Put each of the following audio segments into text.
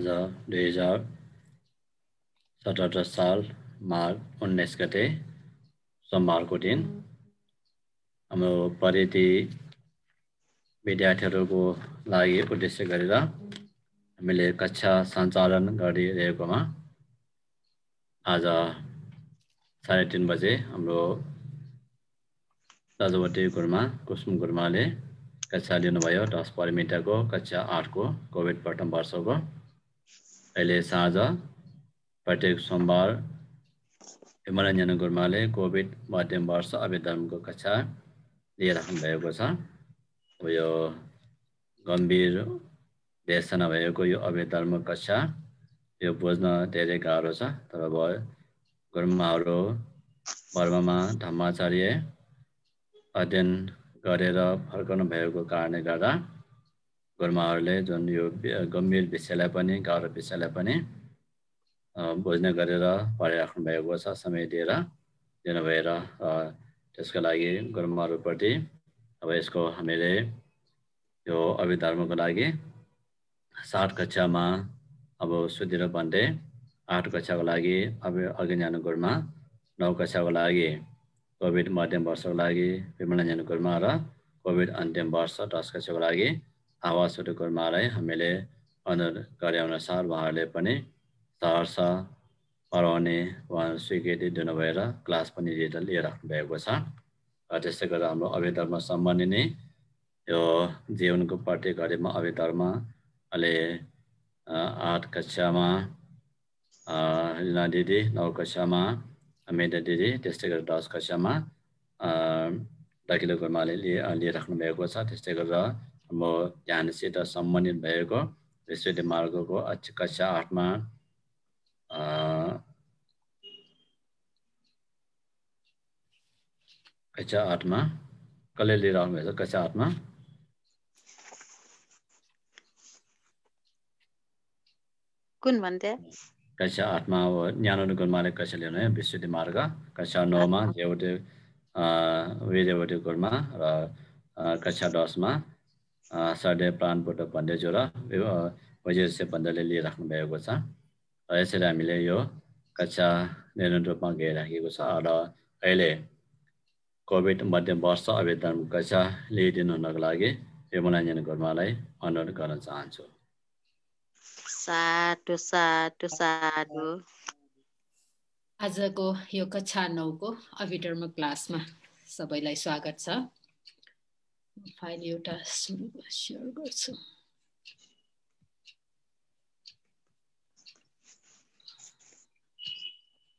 आज दुई हजार सतहत्तर साल मार्च उन्नाइस गते सोमबारको दिन हाम्रो प्रति विद्यार्थीहरूको लागि उद्देश्य गरेर हामीले कक्षा सञ्चालन गरिरहेकोमा आज साढे तिन बजे हाम्रो राजवती गुरुमा कुसुम गुरुमाले कक्षा लिनुभयो दस परिमिटरको कक्षा आठको कोभिड प्रथम वर्षको अहिले साँझ प्रत्येक सोमबार मनरञ्जन गुरुमाले कोभिड मध्यम वर्ष अभिधर्मको कक्षा लिएर भएको छ अब यो गम्भीर व्यसन भएको यो अभिधर्म कक्षा यो बुझ्न धेरै गाह्रो छ तर भयो गुरुमाहरू वर्ममा धर्माचार्य अध्ययन गरेर फर्काउनु भएको कारणले गर्दा गुरुमाहरूले जुन यो गम्भीर विषयलाई पनि गाह्रो विषयलाई पनि बुझ्ने गरेर पढाइराख्नु भएको छ समय दिएर दिनुभएर त्यसको लागि गुरुमाहरूप्रति अब यसको हामीले यो अभिधर्मको लागि सात कक्षामा अब सुधीर भन्दै आठ कक्षाको लागि अब अज्ञान गुरुमा नौ कक्षाको लागि कोभिड मध्यम वर्षको लागि विमलञ्जन गुरुमा र कोभिड अन्तिम वर्ष दस कक्षाको लागि आवाज कोर्मालाई हामीले अनुरोध अनुसार उहाँहरूले पनि सहरसा पढाउने उहाँहरू स्वीकृति दिनुभएर क्लास पनि लिएर लिइराख्नु भएको छ र त्यस्तै गरेर हाम्रो अभिधर्म सम्बन्धी नै यो जीवनको प्रतिघडीमा अभिधर्म अहिले आठ कक्षामा रिना दिदी नौ कक्षामा मेदा दिदी त्यस्तै गरेर दस कक्षामा दाखिलो गुरुमाले लिइराख्नु भएको छ त्यस्तै गरेर म ध्यानसित सम्बन्धित भएको त्रिशुद्ध मार्गको अक्ष कक्षा आठमा कक्षा आठमा कसले लिइरहनु भएको छ कक्षा आठमा कुन भन्थे कक्षा आठमा अब न्यानो मार्ग कसैले लिनु विशुद्धि मार्ग कक्षा नौमा देवदेव वेदेवटे गुणमा र कक्षा दसमा सडे प्लानबाट भन्दै र वैज्य भन्दाले लिइराख्नु भएको छ र यसरी हामीले यो कक्षा निरन्तर रूपमा गइराखेको छ र अहिले कोभिड मध्य वर्ष आवेदन कक्षा लिइदिनु हुनको लागि यो मनोरञ्जन गुरुमालाई अनुरोध गर्न चाहन्छु साटो साटो साटो आजको यो कक्षा नौको अभिटर्म क्लासमा सबैलाई स्वागत छ फाइल एउटा सेयर गर्छु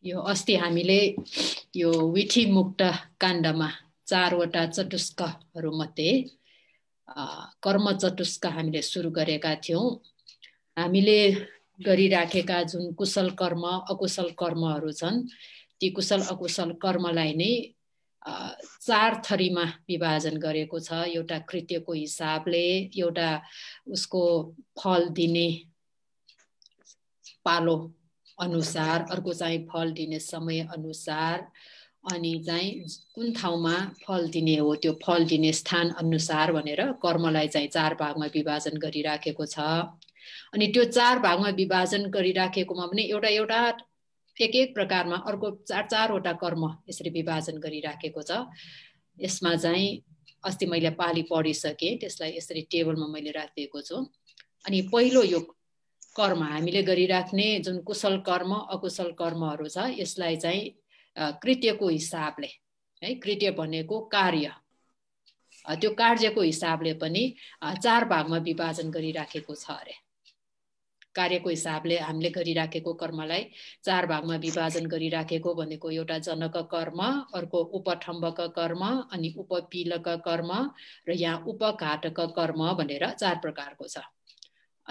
यो अस्ति हामीले यो विठी मुक्त काण्डमा चारवटा चटुस्कहरूमध्ये कर्म चटुस्क हामीले सुरु गरेका थियौँ हामीले गरिराखेका जुन कुशल कर्म अकुशल कर्महरू छन् ती कुशल अकुशल कर्मलाई नै चार थरीमा विभाजन गरेको छ एउटा कृत्यको हिसाबले एउटा उसको फल दिने पालो अनुसार अर्को चाहिँ फल दिने समय अनुसार अनि चाहिँ कुन ठाउँमा फल दिने हो त्यो फल दिने स्थान अनुसार भनेर कर्मलाई चाहिँ चार भागमा विभाजन गरिराखेको छ अनि त्यो चार भागमा विभाजन गरिराखेकोमा पनि एउटा एउटा एक एक प्रकारमा अर्को चार चारवटा कर्म यसरी विभाजन गरिराखेको छ यसमा चाहिँ अस्ति मैले पाली पढिसकेँ त्यसलाई यसरी टेबलमा मैले राखिदिएको छु अनि पहिलो यो कर्म हामीले गरिराख्ने जुन कुशल कर्म अकुशल कर्महरू छ यसलाई चाहिँ कृत्यको हिसाबले है कृत्य भनेको कार्य त्यो कार्यको हिसाबले पनि चार भागमा विभाजन गरिराखेको छ अरे कार्यको हिसाबले हामीले गरिराखेको कर्मलाई चार भागमा विभाजन गरिराखेको भनेको एउटा जनक कर्म अर्को उपठम्बक कर्म अनि उपपिलक कर्म र यहाँ उपघाटक कर्म भनेर चार प्रकारको छ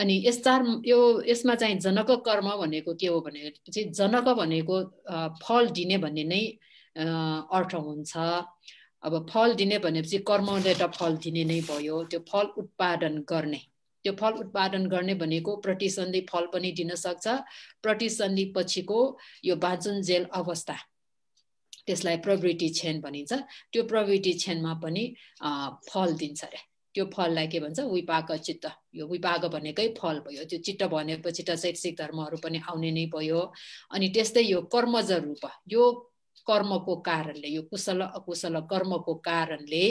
अनि यस चार यो यसमा चाहिँ जनक कर्म भनेको के हो भनेपछि जनक भनेको फल दिने भन्ने नै अर्थ हुन्छ अब फल दिने भनेपछि कर्मले त फल दिने नै भयो त्यो फल उत्पादन गर्ने त्यो फल उत्पादन गर्ने भनेको प्रतिसन्धि फल पनि दिन सक्छ प्रतिसन्धि पछिको यो बाँचुन जेल अवस्था त्यसलाई प्रवृत्ति क्षण भनिन्छ त्यो प्रवृत्ति क्षणमा पनि फल दिन्छ अरे त्यो फललाई के भन्छ विपाक चित्त यो विपाक भनेकै फल भयो त्यो चित्त भनेपछि त शैक्षिक धर्महरू पनि आउने नै भयो अनि त्यस्तै यो कर्मज रूप यो कर्मको कारणले यो कुशल अकुशल कर्मको कारणले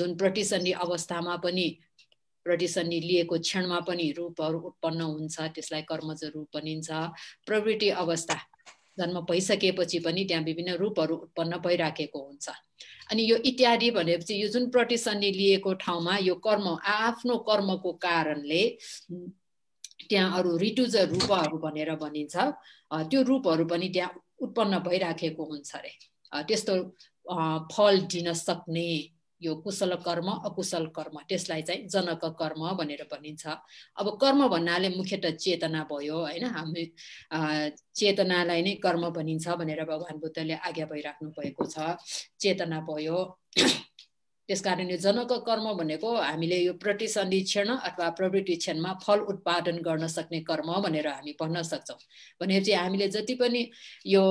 जुन प्रतिसन्धि अवस्थामा पनि प्रडिसनले लिएको क्षणमा पनि रूपहरू उत्पन्न हुन्छ त्यसलाई कर्मज रूप भनिन्छ प्रवृत्ति अवस्था जन्म भइसकेपछि पनि त्यहाँ विभिन्न रूपहरू उत्पन्न भइराखेको हुन्छ अनि यो इत्यादि भनेपछि यो जुन प्रटिसनले लिएको ठाउँमा यो कर्म आफ्नो कर्मको कारणले त्यहाँ अरू ऋतुज रूपहरू भनेर भनिन्छ त्यो रूपहरू पनि त्यहाँ उत्पन्न भइराखेको हुन्छ अरे त्यस्तो फल दिन सक्ने यो कुशल कर्म अकुशल कर्म त्यसलाई चाहिँ जनक कर्म भनेर भनिन्छ अब कर्म भन्नाले मुख्यत चेतना भयो होइन हामी चेतनालाई नै कर्म भनिन्छ भनेर भगवान् बुद्धले आज्ञा भइराख्नु भएको छ चेतना भयो त्यस कारण यो जनक कर्म भनेको हामीले यो प्रतिसन्धि क्षण अथवा प्रवृत्ति क्षणमा फल उत्पादन गर्न सक्ने कर्म भनेर हामी भन्न सक्छौँ भनेपछि हामीले जति पनि यो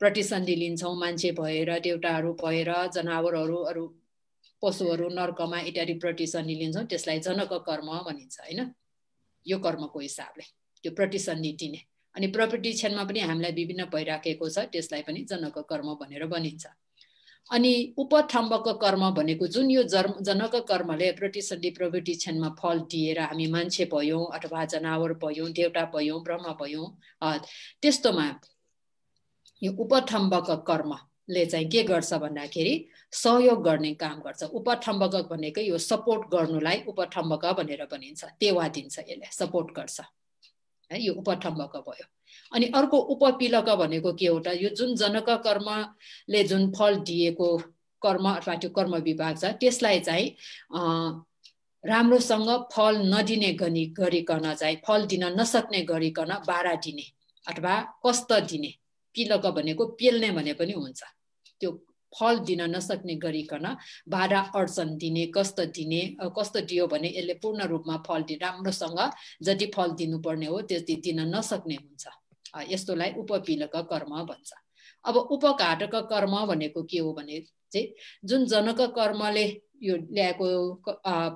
प्रतिसन्धि लिन्छौँ मान्छे भएर देउटाहरू भएर जनावरहरू अरू पशुहरू नर्कमा इत्यादि प्रतिसन्धि लिन्छौँ त्यसलाई जनक कर्म भनिन्छ होइन यो कर्मको हिसाबले त्यो प्रतिसन्धि दिने अनि प्रपर्टी क्षणमा पनि हामीलाई विभिन्न भइराखेको छ त्यसलाई पनि जनक कर्म भनेर भनिन्छ अनि उपथम्बक कर्म भनेको जुन यो जर्म जनक कर्मले प्रतिसन्धि प्रवृत्ति क्षणमा फल दिएर हामी मान्छे भयौँ अथवा जनावर भयौँ देउटा भयौँ ब्रह्म भयौँ त्यस्तोमा यो उपथम्बक कर्मले चाहिँ के गर्छ भन्दाखेरि सहयोग गर्ने काम गर्छ उपथम्बक भनेको यो सपोर्ट गर्नुलाई उपथम्बक भनेर भनिन्छ टेवा दिन्छ यसले सपोर्ट गर्छ है यो उपथम्बक भयो अनि अर्को उपपिलक भनेको के एउटा यो जुन जनक कर्मले जुन फल दिएको कर्म अथवा त्यो कर्म विभाग छ त्यसलाई चाहिँ राम्रोसँग फल नदिने गरी गरिकन चाहिँ फल दिन नसक्ने गरिकन बारा दिने अथवा कस्त दिने पिलक भनेको पेल्ने भने पनि हुन्छ त्यो फल दिन नसक्ने गरिकन बाधा अडचन दिने कस्तो दिने कस्तो दियो भने यसले पूर्ण रूपमा फल दि राम्रोसँग जति फल दिनुपर्ने हो त्यति दिन नसक्ने हुन्छ यस्तोलाई उपपिलक कर्म भन्छ अब उपघाटक कर्म भनेको के हो भने चाहिँ जुन जनक कर्मले यो ल्याएको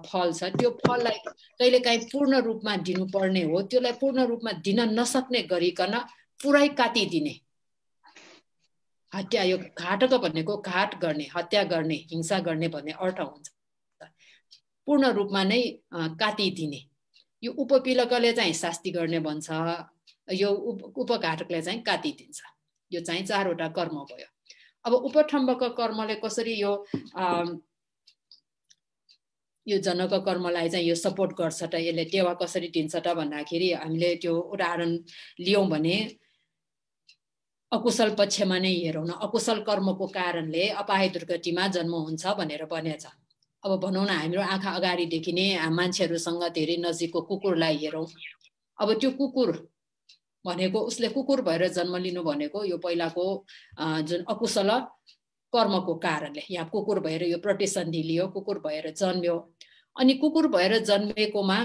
फल छ त्यो फललाई कहिलेकाहीँ पूर्ण रूपमा दिनुपर्ने हो त्यसलाई पूर्ण रूपमा दिन नसक्ने गरिकन पुरै काटिदिने हत्या यो घाटक भनेको घाट गर्ने हत्या गर्ने हिंसा गर्ने भन्ने अर्थ हुन्छ पूर्ण रूपमा नै काटिदिने यो उपपिलकले चाहिँ शास्ति गर्ने भन्छ यो उप उपघाटकले चाहिँ काटिदिन्छ यो चाहिँ चारवटा कर्म भयो अब उपठम्बक कर्मले कसरी यो यो जनक कर्मलाई चाहिँ यो सपोर्ट गर्छ त यसले टेवा कसरी दिन्छ त भन्दाखेरि हामीले त्यो उदाहरण लियौँ भने अकुशल पक्षमा नै हेरौँ न अकुशल कर्मको कारणले अपाय दुर्गतिमा जन्म हुन्छ भनेर छ अब भनौँ न हाम्रो आँखा अगाडिदेखि नै मान्छेहरूसँग धेरै नजिकको कुकुरलाई हेरौँ अब त्यो कुकुर भनेको उसले कुकुर भएर जन्म लिनु भनेको यो पहिलाको जुन अकुशल कर्मको कारणले यहाँ कुकुर भएर यो प्रतिसन्धि लियो कुकुर भएर जन्म्यो अनि कुकुर भएर जन्मेकोमा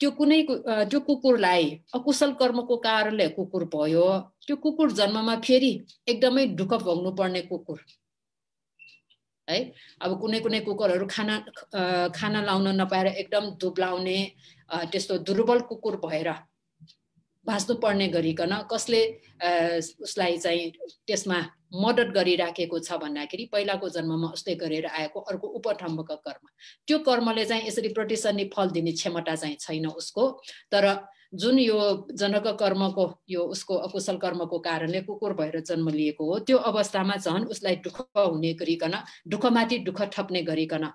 त्यो कुनै त्यो कुकुरलाई अकुशल कर्मको कारणले कुकुर भयो त्यो कुकुर जन्ममा फेरि एकदमै ढुक भोग्नु पर्ने कुकुर है अब कुनै कुनै कुकुरहरू खाना खाना लाउन नपाएर एकदम दुब्लाउने त्यस्तो दुर्बल कुकुर भएर बाँच्नु पर्ने गरिकन कसले उसलाई चाहिँ त्यसमा मद्दत गरिराखेको छ भन्दाखेरि पहिलाको जन्ममा उस्तै गरेर आएको अर्को उपठम्बक कर्म त्यो कर्मले चाहिँ यसरी प्रतिशनी फल दिने क्षमता चाहिँ छैन उसको तर जुन यो जनक कर्मको यो उसको अकुशल कर्मको कारणले कुकुर भएर जन्म लिएको हो त्यो अवस्थामा झन् उसलाई दुःख हुने गरिकन दुःखमाथि दुःख ठप्ने गरिकन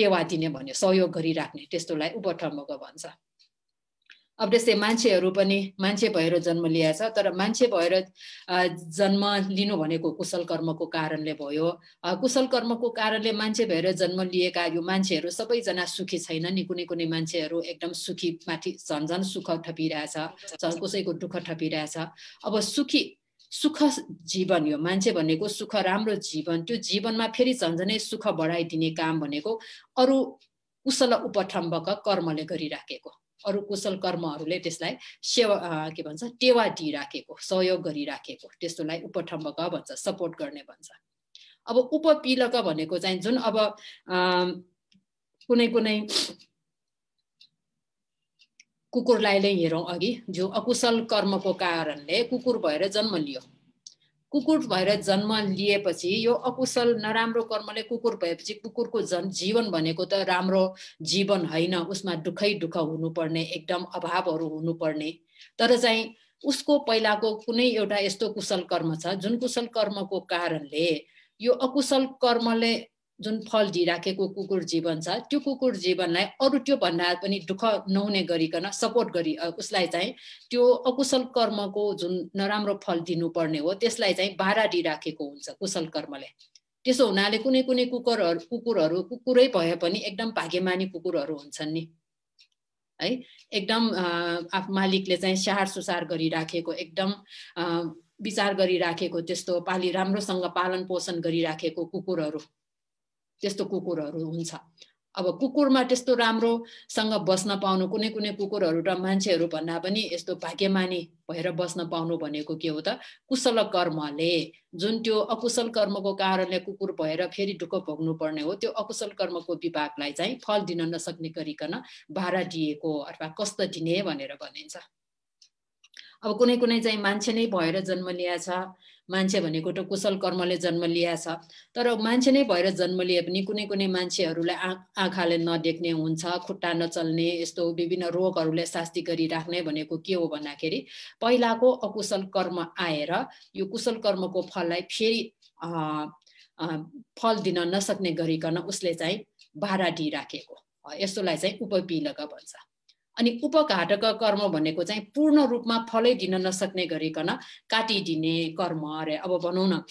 टेवा दिने भन्यो सहयोग गरिराख्ने त्यस्तोलाई उपठम्बक भन्छ अब त्यस्तै मान्छेहरू पनि मान्छे भएर जन्म लिएछ तर मान्छे भएर जन्म लिनु भनेको कुशल कर्मको कारणले भयो कुशल कर्मको कारणले मान्छे भएर जन्म लिएका यो मान्छेहरू सबैजना सुखी छैन नि कुनै कुनै मान्छेहरू एकदम सुखी माथि झन् झन् सुख झन् कसैको दुःख थपिरहेछ अब सुखी सुख जीवन यो मान्छे भनेको सुख राम्रो जीवन त्यो जीवनमा फेरि झन्झनै सुख बढाइदिने काम भनेको अरू कुशल उपठम्बक कर्मले गरिराखेको अरू कुशल कर्महरूले त्यसलाई सेवा के भन्छ टेवा दिइराखेको सहयोग गरिराखेको त्यस्तोलाई उपठम्बक भन्छ सपोर्ट गर्ने भन्छ अब उपपिलक भनेको चाहिँ जुन अब कुनै कुनै कुकुरलाई नै हेरौँ अघि जो अकुशल कर्मको कारणले कुकुर भएर जन्म लियो कुकुर भएर जन्म लिएपछि यो अकुशल नराम्रो कर्मले कुकुर भएपछि कुकुरको जन जीवन भनेको त राम्रो जीवन होइन उसमा दुःखै दुःख हुनुपर्ने एकदम अभावहरू हुनुपर्ने तर चाहिँ उसको पहिलाको कुनै एउटा यस्तो कुशल कर्म छ जुन कुशल कर्मको कारणले यो अकुशल कर्मले जुन फल झिराखेको कुकुर जीवन छ त्यो कुकुर जीवनलाई अरू त्योभन्दा पनि दुःख नहुने गरिकन सपोर्ट गरी उसलाई चाहिँ त्यो अकुशल कर्मको जुन नराम्रो फल दिनुपर्ने हो त्यसलाई चाहिँ बाह्र दिइराखेको हुन्छ कुशल कर्मले त्यसो हुनाले कुनै कुनै कुकुरहरू कुकुरहरू कुकुरै भए पनि एकदम भाग्यमानी कुकुरहरू हुन्छन् नि है एकदम आफ्नो मालिकले चाहिँ स्याहार सुसार गरिराखेको एकदम विचार गरिराखेको त्यस्तो पालि राम्रोसँग पालन पोषण गरिराखेको कुकुरहरू त्यस्तो कुकुरहरू हुन्छ अब कुकुरमा त्यस्तो राम्रोसँग बस्न पाउनु कुनै कुनै कुकुरहरू र मान्छेहरू भन्दा पनि यस्तो भाग्यमानी भएर बस्न पाउनु भनेको के हो त कुशल कर्मले जुन त्यो अकुशल कर्मको कारणले कुकुर भएर फेरि ढुक्क भोग्नु पर्ने हो त्यो अकुशल कर्मको विभागलाई चाहिँ फल दिन नसक्ने गरिकन भाडा दिएको अथवा कष्ट दिने भनेर भनिन्छ अब कुनै कुनै चाहिँ मान्छे नै भएर जन्म लिएछ मान्छे भनेको त कुशल कर्मले जन्म लिएछ तर मान्छे नै भएर जन्म लिए पनि कुनै कुनै मान्छेहरूलाई आ आँखाले नदेख्ने हुन्छ खुट्टा नचल्ने यस्तो विभिन्न रोगहरूले शास्ति गरिराख्ने भनेको के हो भन्दाखेरि पहिलाको अकुशल कर्म आएर यो कुशल कर्मको फललाई फेरि फल दिन नसक्ने गरिकन उसले चाहिँ भाडा दिइराखेको यस्तोलाई चाहिँ उपपिलक भन्छ अनि उपघाटक कर्म भनेको चाहिँ पूर्ण रूपमा फलै दिन नसक्ने गरिकन काटिदिने कर्म अरे अब भनौँ न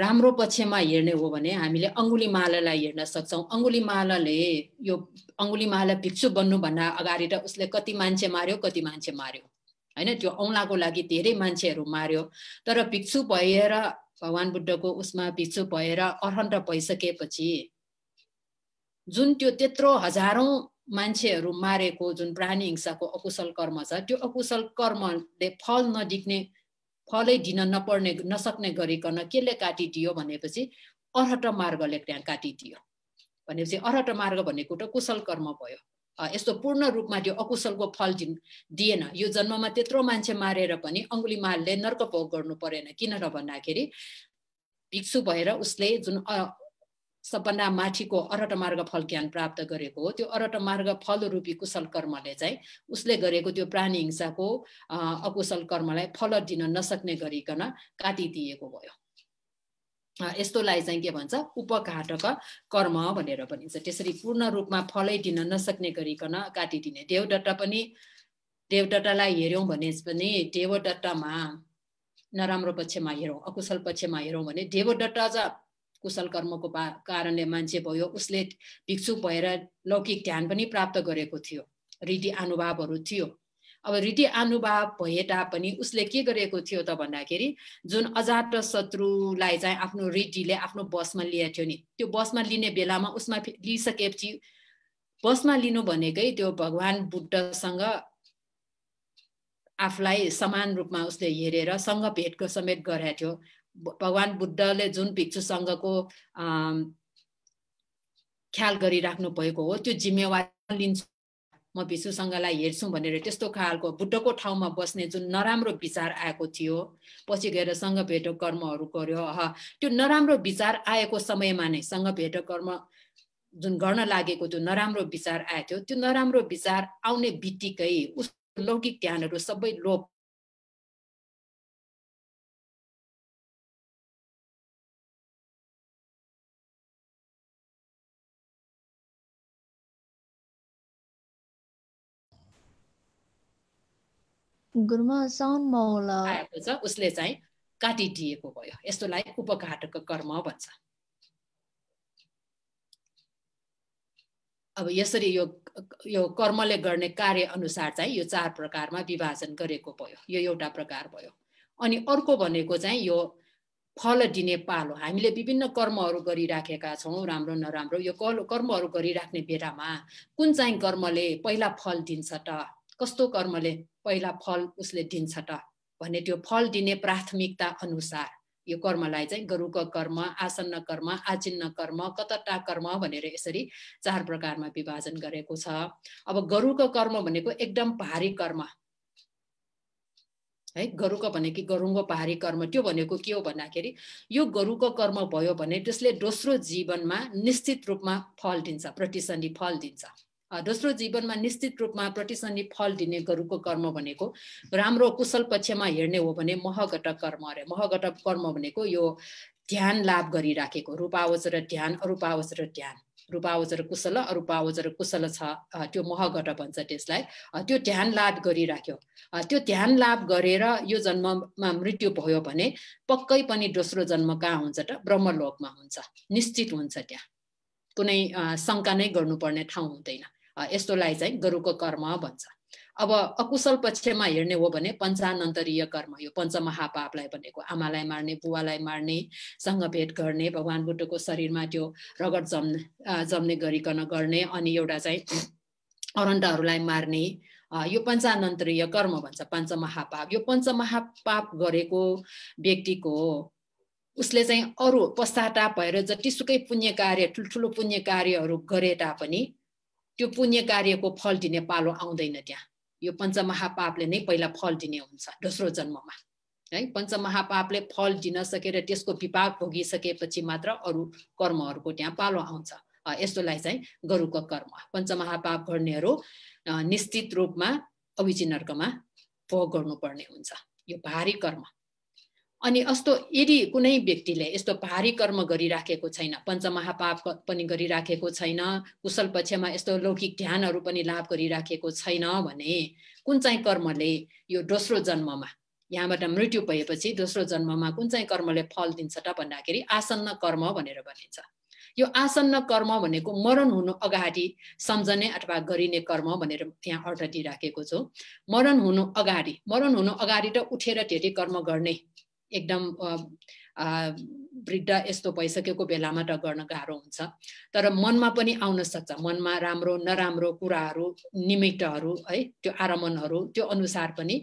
राम्रो पक्षमा हेर्ने हो भने हामीले अङ्गुली मालालाई हेर्न सक्छौँ अङ्गुली मालाले यो अङ्गुली माला भिक्षु बन्नुभन्दा अगाडि त उसले कति मान्छे मार्यो कति मान्छे मार्यो होइन त्यो औँलाको लागि धेरै मान्छेहरू मार्यो तर भिक्षु भएर भगवान् बुद्धको उसमा भिक्षु भएर अर्हन्त भइसकेपछि जुन त्यो त्यत्रो हजारौँ मान्छेहरू मारेको जुन प्राणी हिंसाको अकुशल कर्म छ त्यो अकुशल कर्मले फल नदिक्ने फलै दिन नपर्ने नसक्ने गरिकन केले काटिदियो भनेपछि अरहट मार्गले त्यहाँ काटिदियो भनेपछि अरहट मार्ग भनेको त कुशल कर्म भयो यस्तो पूर्ण रूपमा त्यो अकुशलको फल दिन दिएन यो जन्ममा त्यत्रो मान्छे मारेर पनि अङ्गुलीमालले भोग गर्नु परेन किन र भन्दाखेरि भिक्षु भएर उसले जुन सबभन्दा माथिको अरट मार्ग फल ज्ञान प्राप्त गरेको हो त्यो अरट मार्ग फल रूपी कुशल कर्मले चाहिँ उसले गरेको त्यो प्राणी हिंसाको अकुशल कर्मलाई फल दिन नसक्ने गरिकन काटिदिएको भयो यस्तोलाई चाहिँ के भन्छ उपघाटक कर्म भनेर भनिन्छ त्यसरी पूर्ण रूपमा फलै दिन नसक्ने गरिकन काटिदिने देवदत्त पनि देवदत्तलाई हेऱ्यौँ भने पनि देवदत्तमा नराम्रो पक्षमा हेरौँ अकुशल पक्षमा हेरौँ भने देवदत्त कुशल कर्मको पा कारणले मान्छे भयो उसले भिक्षु भएर लौकिक ध्यान पनि प्राप्त गरेको थियो रीति अनुभावहरू थियो अब रीति अनुभव भए तापनि उसले के गरेको थियो त भन्दाखेरि जुन अजात शत्रुलाई चाहिँ आफ्नो रीतिले आफ्नो बसमा लिएको थियो नि त्यो बसमा लिने बेलामा उसमा लिइसकेपछि बसमा लिनु भनेकै त्यो भगवान् बुद्धसँग आफूलाई समान रूपमा उसले हेरेर सँग भेटको समेत गरेको थियो भगवान् बुद्धले जुन भिक्षुसँगको ख्याल गरिराख्नु भएको हो त्यो जिम्मेवारी लिन्छु म भिक्षुसँगलाई हेर्छु भनेर त्यस्तो खालको बुद्धको ठाउँमा बस्ने जुन नराम्रो विचार आएको थियो पछि गएर सङ्घ भेट कर्महरू गर्यो अह त्यो नराम्रो विचार आएको समयमा नै सङ्घ भेट कर्म जुन गर्न लागेको त्यो नराम्रो विचार आएको थियो त्यो नराम्रो विचार आउने बित्तिकै उस लौकिक ध्यानहरू सबै लोप गुरुमा आएको छ उसले चाहिँ काटिदिएको भयो यस्तोलाई उपघाटक कर्म भन्छ अब यसरी यो यो कर्मले गर्ने कार्य अनुसार चाहिँ यो चार प्रकारमा विभाजन गरेको भयो यो एउटा प्रकार भयो अनि अर्को भनेको चाहिँ यो फल दिने पालो हामीले विभिन्न कर्महरू गरिराखेका छौँ राम्रो नराम्रो यो कर्महरू गरिराख्ने बेलामा कुन चाहिँ कर्मले पहिला फल दिन्छ त कस्तो कर्मले पहिला फल उसले दिन्छ त भने त्यो फल दिने प्राथमिकता अनुसार यो कर्मलाई चाहिँ गरुक कर्म आसन्न कर्म आचिन्न कर्म कतट्टा कर्म भनेर यसरी चार प्रकारमा विभाजन गरेको छ अब गरुक कर्म भनेको एकदम भारी कर्म है गरुक कि गरुङ्गो पहाडी कर्म त्यो भनेको के हो भन्दाखेरि यो गरुको कर्म भयो भने त्यसले दोस्रो जीवनमा निश्चित रूपमा फल दिन्छ प्रतिसन्धि फल दिन्छ दोस्रो जीवनमा निश्चित रूपमा प्रतिसन्धि फल दिने गुरुको कर्म भनेको राम्रो कुशल पक्षमा हेर्ने हो भने महघटक कर्म अरे महघटक कर्म भनेको यो ध्यान लाभ गरिराखेको र ध्यान र ध्यान र कुशल र कुशल छ त्यो महघट भन्छ त्यसलाई त्यो ध्यान लाभ गरिराख्यो त्यो ध्यान लाभ गरेर यो जन्ममा मृत्यु भयो भने पक्कै पनि दोस्रो जन्म कहाँ हुन्छ त ब्रह्मलोकमा हुन्छ निश्चित हुन्छ त्यहाँ कुनै शङ्का नै गर्नुपर्ने ठाउँ हुँदैन यस्तोलाई चाहिँ गरुको कर्म भन्छ अब अकुशल पक्षमा हेर्ने हो भने पञ्चानन्तरीय कर्म यो पञ्चमहापापलाई भनेको आमालाई मार्ने बुवालाई मार्ने सँग भेट गर्ने भगवान् बुद्धको शरीरमा त्यो रगत जम् जम्ने गरिकन गर्ने अनि एउटा चाहिँ अरन्टहरूलाई मार्ने यो पञ्चानन्तरीय कर्म भन्छ पञ्चमहापाप यो पञ्चमहापाप गरेको व्यक्तिको उसले चाहिँ अरू पश्चाताप भएर जतिसुकै पुण्य कार्य ठुल्ठुलो पुण्य कार्यहरू गरे तापनि त्यो पुण्य कार्यको फल दिने पालो आउँदैन त्यहाँ यो पञ्चमहापापले नै पहिला फल दिने हुन्छ दोस्रो जन्ममा है पञ्चमहापापले फल दिन सकेर त्यसको विपाक भोगिसकेपछि मात्र अरू कर्महरूको त्यहाँ पालो आउँछ यस्तोलाई चाहिँ गुरुको कर्म पञ्चमहापाप गर्नेहरू निश्चित रूपमा अभिची भोग गर्नुपर्ने हुन्छ यो भारी कर्म अनि यस्तो यदि कुनै व्यक्तिले यस्तो भारी कर्म गरिराखेको छैन पञ्चमहापाप पनि गरिराखेको छैन कुशल पक्षमा यस्तो लौकिक ध्यानहरू पनि लाभ गरिराखेको छैन भने कुन चाहिँ कर्मले यो दोस्रो जन्ममा यहाँबाट मृत्यु भएपछि दोस्रो जन्ममा कुन चाहिँ कर्मले फल दिन्छ त भन्दाखेरि आसन्न कर्म भनेर भनिन्छ यो आसन्न कर्म भनेको मरण हुनु अगाडि सम्झने अथवा गरिने कर्म भनेर त्यहाँ अर्थ दिइराखेको छु मरण हुनु अगाडि मरण हुनु अगाडि त उठेर धेरै कर्म गर्ने एकदम वृद्ध यस्तो भइसकेको बेलामा त गर्न गाह्रो हुन्छ तर मनमा पनि आउन सक्छ मनमा राम्रो नराम्रो कुराहरू निमित्तहरू है त्यो आरमनहरू त्यो अनुसार पनि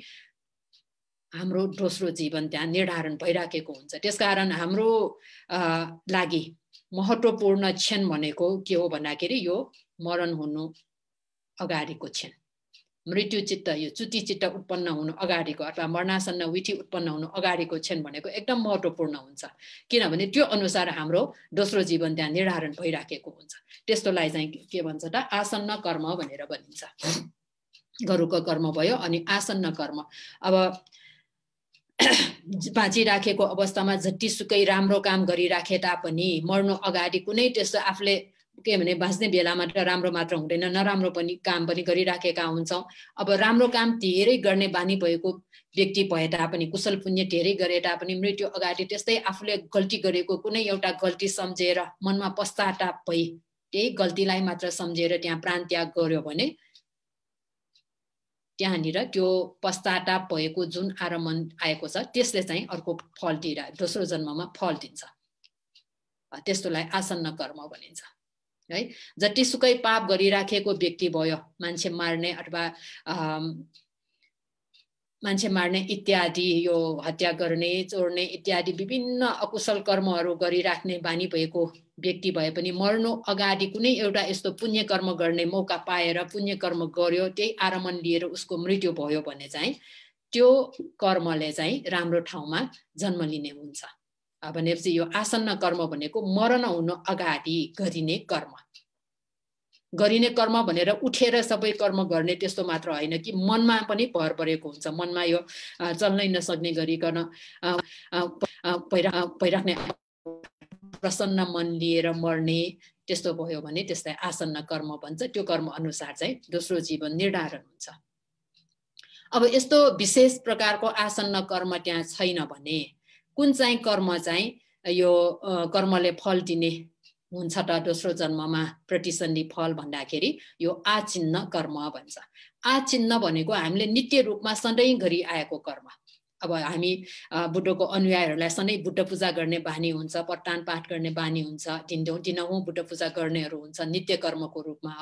हाम्रो दोस्रो जीवन त्यहाँ निर्धारण भइराखेको हुन्छ त्यसकारण हाम्रो लागि महत्त्वपूर्ण क्षण भनेको के हो भन्दाखेरि यो मरण हुनु अगाडिको क्षण मृत्यु चित्त यो चित्त उत्पन्न हुनु अगाडिको अथवा मर्णासन्न विठी उत्पन्न हुनु अगाडिको क्षण भनेको एकदम महत्त्वपूर्ण हुन्छ किनभने त्यो अनुसार हाम्रो दोस्रो जीवन त्यहाँ निर्धारण भइराखेको हुन्छ त्यस्तोलाई चाहिँ के भन्छ त आसन्न कर्म भनेर भनिन्छ गरुको कर्म भयो अनि आसन्न कर्म अब बाँचिराखेको अवस्थामा जतिसुकै राम्रो काम गरिराखे तापनि मर्नु अगाडि कुनै त्यस्तो आफूले के भने बाँच्ने बेलामा त राम्रो मात्र हुँदैन नराम्रो पनि काम पनि गरिराखेका हुन्छौँ अब राम्रो काम धेरै गर्ने बानी भएको व्यक्ति भए तापनि कुशल पुण्य धेरै गरे तापनि मृत्यु अगाडि त्यस्तै आफूले गल्ती गरेको कुनै एउटा गल्ती सम्झेर मनमा पश्चाताप भए त्यही गल्तीलाई मात्र सम्झेर त्यहाँ प्राण त्याग गर्यो भने त्यहाँनिर त्यो पश्चाताप भएको जुन आरमन आएको छ त्यसले चाहिँ अर्को फल दिएर दोस्रो जन्ममा फल दिन्छ त्यस्तोलाई आसन्न कर्म भनिन्छ है जतिसुकै पाप गरिराखेको व्यक्ति भयो मान्छे मार्ने अथवा मान्छे मार्ने इत्यादि यो हत्या गर्ने चोर्ने इत्यादि विभिन्न अकुशल कर्महरू गरिराख्ने बानी भएको व्यक्ति भए पनि मर्नु अगाडि कुनै एउटा यस्तो पुण्य कर्म गर्ने मौका पाएर पुण्य कर्म गर्यो त्यही आरमन लिएर उसको मृत्यु भयो भने चाहिँ त्यो कर्मले चाहिँ राम्रो ठाउँमा जन्म लिने हुन्छ भनेपछि यो आसन्न कर्म भनेको मरण हुन अगाडि गरिने कर्म गरिने कर्म भनेर उठेर सबै कर्म गर्ने त्यस्तो मात्र होइन कि मनमा पनि भर परेको हुन्छ मनमा यो चल्नै नसक्ने गरिकन पहिराख्ने प्रसन्न मन लिएर मर्ने त्यस्तो भयो भने त्यसलाई आसन्न कर्म भन्छ त्यो कर्म अनुसार चाहिँ दोस्रो जीवन निर्धारण हुन्छ अब यस्तो विशेष प्रकारको आसन्न कर्म त्यहाँ छैन भने कुन चाहिँ कर्म चाहिँ यो कर्मले फल दिने हुन्छ त दोस्रो जन्ममा प्रतिसन्धि फल भन्दाखेरि यो आचिन्न कर्म भन्छ आचिन्न भनेको हामीले नित्य रूपमा सधैँघरि आएको कर्म अब हामी बुद्धको अनुयायीहरूलाई सधैँ बुद्ध पूजा गर्ने बानी हुन्छ पट्टान पाठ गर्ने बानी हुन्छ दिनौँ दिनहुँ बुद्ध पूजा गर्नेहरू हुन्छ नित्य कर्मको रूपमा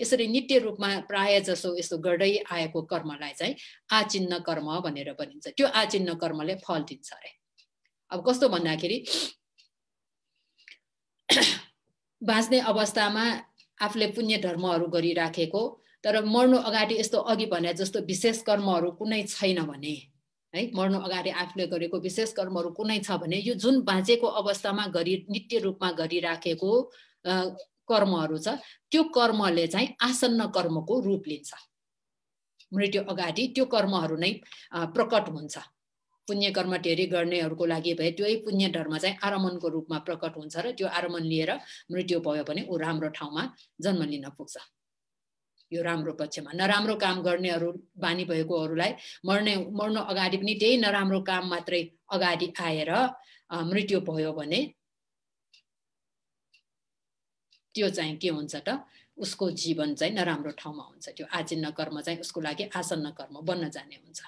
यसरी नित्य रूपमा प्राय जसो यसो गर्दै आएको कर्मलाई चाहिँ आचिन्न कर्म भनेर भनिन्छ त्यो आचिन्न कर्मले फल दिन्छ अरे अब कस्तो भन्दाखेरि बाँच्ने अवस्थामा आफूले पुण्य धर्महरू गरिराखेको तर मर्नु अगाडि यस्तो अघि भने जस्तो विशेष कर्महरू कुनै छैन भने है मर्नु अगाडि आफूले गरेको विशेष कर्महरू कुनै छ भने यो जुन बाँचेको अवस्थामा गरी नित्य रूपमा गरिराखेको कर्महरू छ त्यो कर्मले चाहिँ आसन्न कर्मको रूप लिन्छ मृत्यु अगाडि त्यो कर्महरू नै प्रकट हुन्छ पुण्य कर्म धेरै गर्नेहरूको लागि भए त्यही पुण्य धर्म चाहिँ आरमनको रूपमा प्रकट हुन्छ र त्यो आरमन लिएर मृत्यु भयो भने ऊ राम्रो ठाउँमा जन्म लिन पुग्छ यो राम्रो पक्षमा नराम्रो काम गर्नेहरू बानी भएकोहरूलाई मर्ने मर्नु अगाडि पनि त्यही नराम्रो काम मात्रै अगाडि आएर मृत्यु भयो भने त्यो चाहिँ के हुन्छ त उसको जीवन चाहिँ नराम्रो ठाउँमा हुन्छ त्यो आचिन्न कर्म चाहिँ उसको लागि आसन्न कर्म बन्न जाने हुन्छ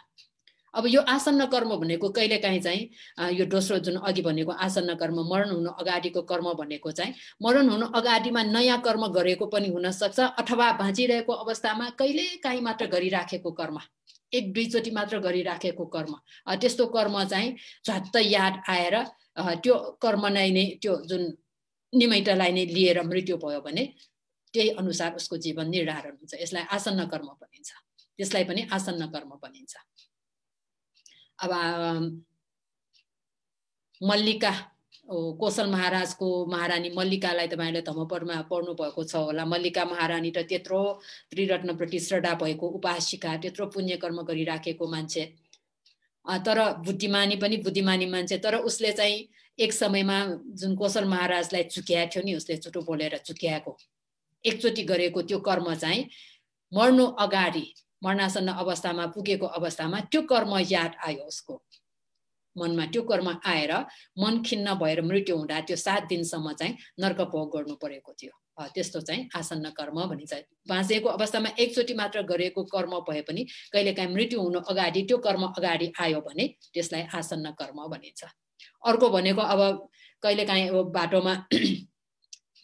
अब यो आसन्न कर्म भनेको कहिलेकाहीँ चाहिँ यो दोस्रो जुन अघि भनेको आसन्न कर्म मरण हुनु अगाडिको कर्म भनेको चाहिँ मरण हुनु अगाडिमा नयाँ कर्म गरेको पनि हुनसक्छ अथवा बाँचिरहेको अवस्थामा कहिलेकाहीँ मात्र गरिराखेको कर्म एक दुईचोटि मात्र गरिराखेको कर्म त्यस्तो कर्म चाहिँ झट्ट याद आएर त्यो कर्म नै त्यो जुन निमैटालाई नै लिएर मृत्यु भयो भने त्यही अनुसार उसको जीवन निर्धारण हुन्छ यसलाई आसन्न कर्म भनिन्छ यसलाई पनि आसन्न कर्म भनिन्छ अब मल्लिका कोशल महाराजको महारानी मल्लिकालाई तपाईँले धमपरमा पढ्नु भएको छ होला मल्लिका महारानी त त्यत्रो त्रिरत्नप्रति श्रद्धा भएको उपासिका त्यत्रो पुण्यकर्म गरिराखेको मान्छे तर बुद्धिमानी पनि बुद्धिमानी मान्छे तर उसले चाहिँ एक समयमा जुन कोशल महाराजलाई चुक्याएको थियो नि उसले चुटो बोलेर चुक्याएको एकचोटि गरेको त्यो कर्म चाहिँ मर्नु अगाडि मरणासन्न अवस्थामा पुगेको अवस्थामा त्यो कर्म याद आयो उसको मनमा त्यो कर्म आएर मन खिन्न भएर मृत्यु हुँदा त्यो सात दिनसम्म चाहिँ नर्क भोग गर्नु परेको थियो त्यस्तो चाहिँ आसन्न कर्म भनिन्छ बाँचेको अवस्थामा एकचोटि मात्र गरेको कर्म भए पनि कहिलेकाहीँ मृत्यु हुनु अगाडि त्यो कर्म अगाडि आयो भने त्यसलाई आसन्न कर्म भनिन्छ अर्को भनेको अब कहिलेकाहीँ बाटोमा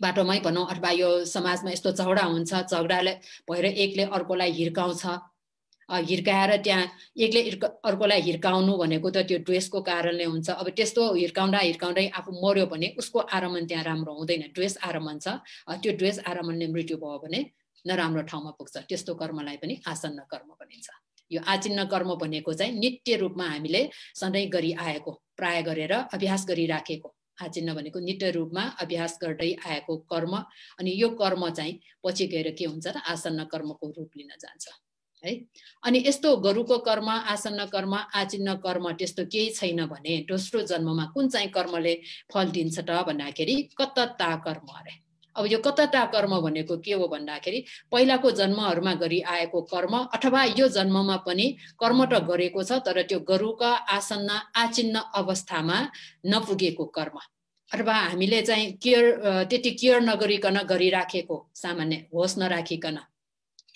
बाटोमै भनौँ अथवा यो समाजमा यस्तो झगडा हुन्छ झगडाले भएर एकले अर्कोलाई हिर्काउँछ हिर्काएर त्यहाँ एकले अर्कोलाई हिर्काउनु भनेको त त्यो ड्रेसको कारणले हुन्छ अब त्यस्तो हिर्काउँदा हिर्काउँदै आफू मऱ्यो भने उसको आरमन त्यहाँ राम्रो हुँदैन ड्रेस आरमन छ त्यो ड्रेस आरमनले मृत्यु भयो भने नराम्रो ठाउँमा पुग्छ त्यस्तो कर्मलाई पनि आसन्न कर्म भनिन्छ यो आचिन्न कर्म भनेको चाहिँ नित्य रूपमा हामीले सधैँ गरी प्राय गरेर अभ्यास गरिराखेको आचिन्न भनेको नित्य रूपमा अभ्यास गर्दै आएको कर्म अनि यो कर्म चाहिँ पछि गएर के हुन्छ त आसन्न कर्मको रूप लिन जान्छ है अनि यस्तो गरुको कर्म आसन्न कर्म आचिन्न कर्म त्यस्तो केही छैन भने दोस्रो जन्ममा कुन चाहिँ कर्मले फल दिन्छ त भन्दाखेरि कतत्ता कर्म अरे अब यो कतता कर्म भनेको के हो भन्दाखेरि पहिलाको जन्महरूमा गरी आएको कर्म अथवा यो जन्ममा पनि कर्म त गरेको छ तर त्यो गरुका आसन्न आचिन्न अवस्थामा नपुगेको कर्म अथवा हामीले चाहिँ केयर त्यति केयर नगरिकन गरिराखेको सामान्य होस नराखिकन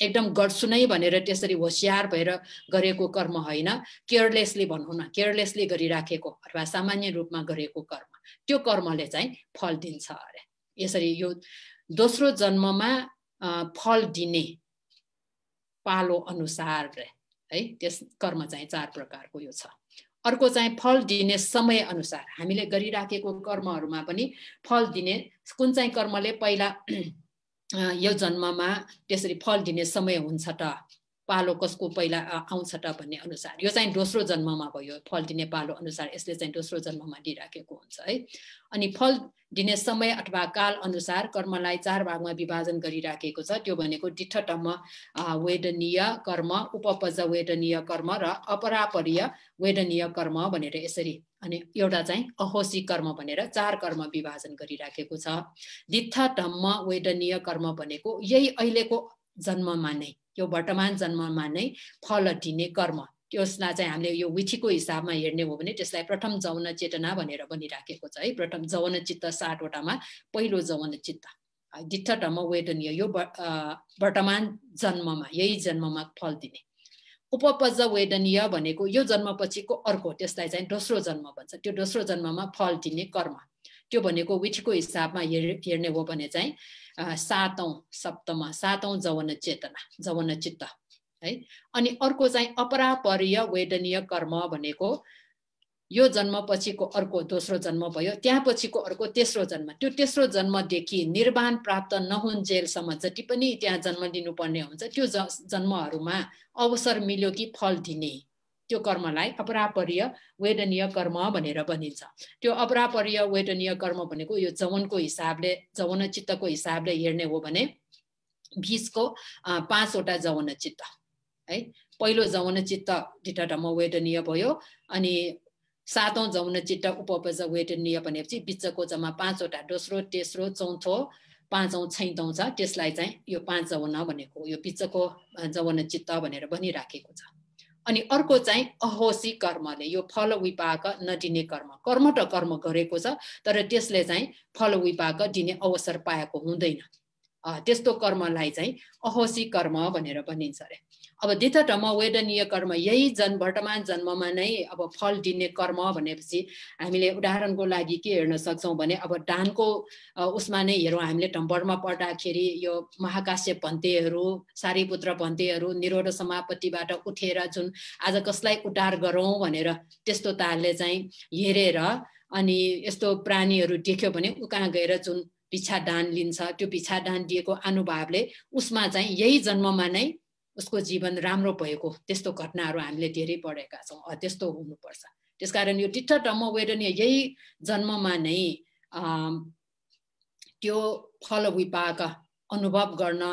एकदम गर्छु नै भनेर त्यसरी होसियार भएर गरेको कर्म होइन केयरलेसली भनौँ न केयरलेसली गरिराखेको अथवा सामान्य रूपमा गरेको कर्म त्यो कर्मले चाहिँ फल दिन्छ अरे यसरी यो दोस्रो जन्ममा फल दिने पालो अनुसार है त्यस कर्म चाहिँ चार प्रकारको यो छ अर्को चाहिँ फल दिने समय अनुसार हामीले गरिराखेको कर्महरूमा पनि फल दिने कुन चाहिँ कर्मले पहिला यो जन्ममा त्यसरी फल दिने समय हुन्छ त पालो कसको पहिला आउँछ त भन्ने अनुसार यो चाहिँ दोस्रो जन्ममा भयो फल दिने पालो अनुसार यसले चाहिँ दोस्रो जन्ममा दिइराखेको हुन्छ है अनि फल दिने समय अथवा काल अनुसार कर्मलाई चार भागमा विभाजन गरिराखेको छ त्यो भनेको डिठटम्म वेदनीय कर्म उपपज वेदनीय कर्म र अपरापरीय वेदनीय कर्म भनेर यसरी अनि एउटा चाहिँ अहोसी कर्म भनेर चार कर्म विभाजन गरिराखेको छ दिठटम वेदनीय कर्म भनेको यही अहिलेको जन्ममा नै यो वर्तमान जन्ममा नै फल दिने कर्म त्यसलाई चाहिँ हामीले यो विथीको हिसाबमा हेर्ने हो भने त्यसलाई प्रथम जौन चेतना भनेर भनिराखेको छ है प्रथम जौन चित्त सातवटामा पहिलो जौन चित्त डिठटमा वेदनीय यो वर्तमान जन्ममा यही जन्ममा फल दिने उपपज वेदनीय भनेको यो जन्मपछिको अर्को त्यसलाई चाहिँ दोस्रो जन्म भन्छ त्यो दोस्रो जन्ममा फल दिने कर्म त्यो भनेको विठीको हिसाबमा हेर् हेर्ने हो भने चाहिँ सातौँ सप्तमा सातौँ जवन चेतना जवन चित्त है अनि अर्को चाहिँ अपरापरीय वेदनीय कर्म भनेको यो जन्मपछिको अर्को दोस्रो जन्म भयो त्यहाँ पछिको अर्को तेस्रो जन्म त्यो तेस्रो जन्मदेखि निर्वाण प्राप्त नहुन्जेलसम्म जति पनि त्यहाँ जन्म लिनुपर्ने हुन्छ त्यो ज जन्महरूमा अवसर मिल्यो कि फल दिने त्यो कर्मलाई अपरापरीय वेदनीय कर्म भनेर भनिन्छ त्यो अपरापरीय वेदनीय कर्म भनेको यो जवनको हिसाबले जवन चित्तको हिसाबले हेर्ने हो भने बिसको पाँचवटा जवन चित्त है पहिलो जवन चित्त ढिटाढम्म वेदनीय भयो अनि सातौँ जवन चित्त उपपज वेदनीय भनेपछि बिचको जम्मा पाँचवटा दोस्रो तेस्रो चौथो पाँचौँ छैतौँ छ त्यसलाई चाहिँ यो पाँच जवन भनेको यो बिचको जवन चित्त भनेर भनिराखेको छ अनि अर्को चाहिँ अहोसी कर्मले यो फल विपाक नदिने कर्म कर्म त कर्म गरेको छ तर त्यसले चाहिँ फल विपाक दिने अवसर पाएको हुँदैन त्यस्तो कर्मलाई चाहिँ अहोसी कर्म भनेर भनिन्छ अरे अब दिथटम वेदनीय कर्म यही जन्म वर्तमान जन्ममा नै अब फल दिने कर्म भनेपछि हामीले उदाहरणको लागि के हेर्न सक्छौँ भने अब दानको उसमा नै हेरौँ हामीले टम्बरमा पढ्दाखेरि यो महाकाश्य पन्थेहरू सारीपुत्र भन्तेहरू निरोध समापत्तिबाट उठेर जुन आज कसलाई उद्धार गरौँ भनेर त्यस्तो तालले चाहिँ हेरेर अनि यस्तो प्राणीहरू देख्यो भने उ कहाँ गएर जुन पिछा दान लिन्छ त्यो पिछा दान दिएको अनुभावले उसमा चाहिँ यही जन्ममा नै उसको जीवन राम्रो भएको त्यस्तो घटनाहरू हामीले धेरै पढेका छौँ त्यस्तो हुनुपर्छ त्यसकारण यो टिट्ठा टम्म वेदनीय यही जन्ममा नै त्यो फल विपाक अनुभव गर्न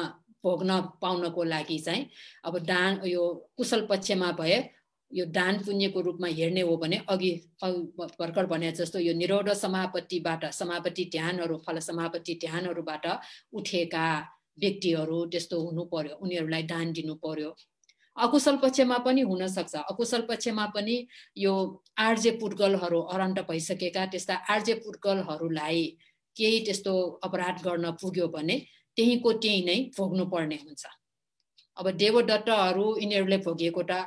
भोग्न पाउनको लागि चाहिँ अब दान यो कुशल पक्षमा भए यो दान पुण्यको रूपमा हेर्ने हो भने अघि भर्खर भने जस्तो यो निरोध समापत्तिबाट समापत्ति ध्यानहरू फल समापत्ति ध्यानहरूबाट उठेका व्यक्तिहरू त्यस्तो हुनु पर्यो उनीहरूलाई दान दिनु पर्यो अकुशल पक्षमा पनि हुनसक्छ अकुशल पक्षमा पनि यो आर्जे पुटगलहरू अरन्ट भइसकेका त्यस्ता आर्जे पुटगलहरूलाई केही त्यस्तो अपराध गर्न पुग्यो भने त्यहीँको त्यहीँ नै भोग्नु पर्ने हुन्छ अब देवदत्तहरू यिनीहरूले भोगिएको त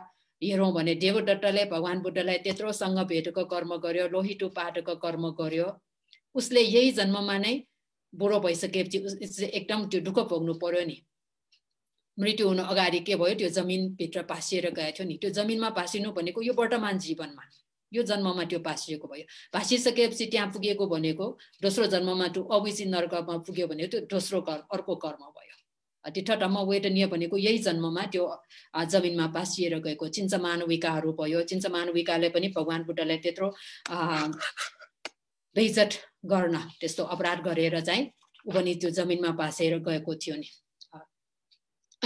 हेरौँ भने देवदत्तले भगवान् बुद्धलाई त्यत्रोसँग भेटको कर्म गर्यो लोहिटु पाटको कर्म गर्यो उसले यही जन्ममा नै बुढो भइसकेपछि एकदम त्यो दुःख भोग्नु पर्यो नि मृत्यु हुनु अगाडि के भयो त्यो जमिनभित्र पासिएर गएको थियो नि त्यो जमिनमा पासिनु भनेको यो वर्तमान जीवनमा यो जन्ममा त्यो पासिएको भयो पासिसकेपछि त्यहाँ पुगेको भनेको दोस्रो जन्ममा त्यो अविसी नर्कमा पुग्यो भने त्यो दोस्रो कर्म अर्को कर्म भयो ठट्टामा वेटनीय भनेको यही जन्ममा त्यो जमिनमा पासिएर गएको मानविकाहरू भयो चिन्चमानविकाले पनि भगवान् बुद्धलाई त्यत्रो बेइजत गर्न त्यस्तो अपराध गरेर चाहिँ ऊ पनि त्यो जमिनमा बासेर गएको थियो नि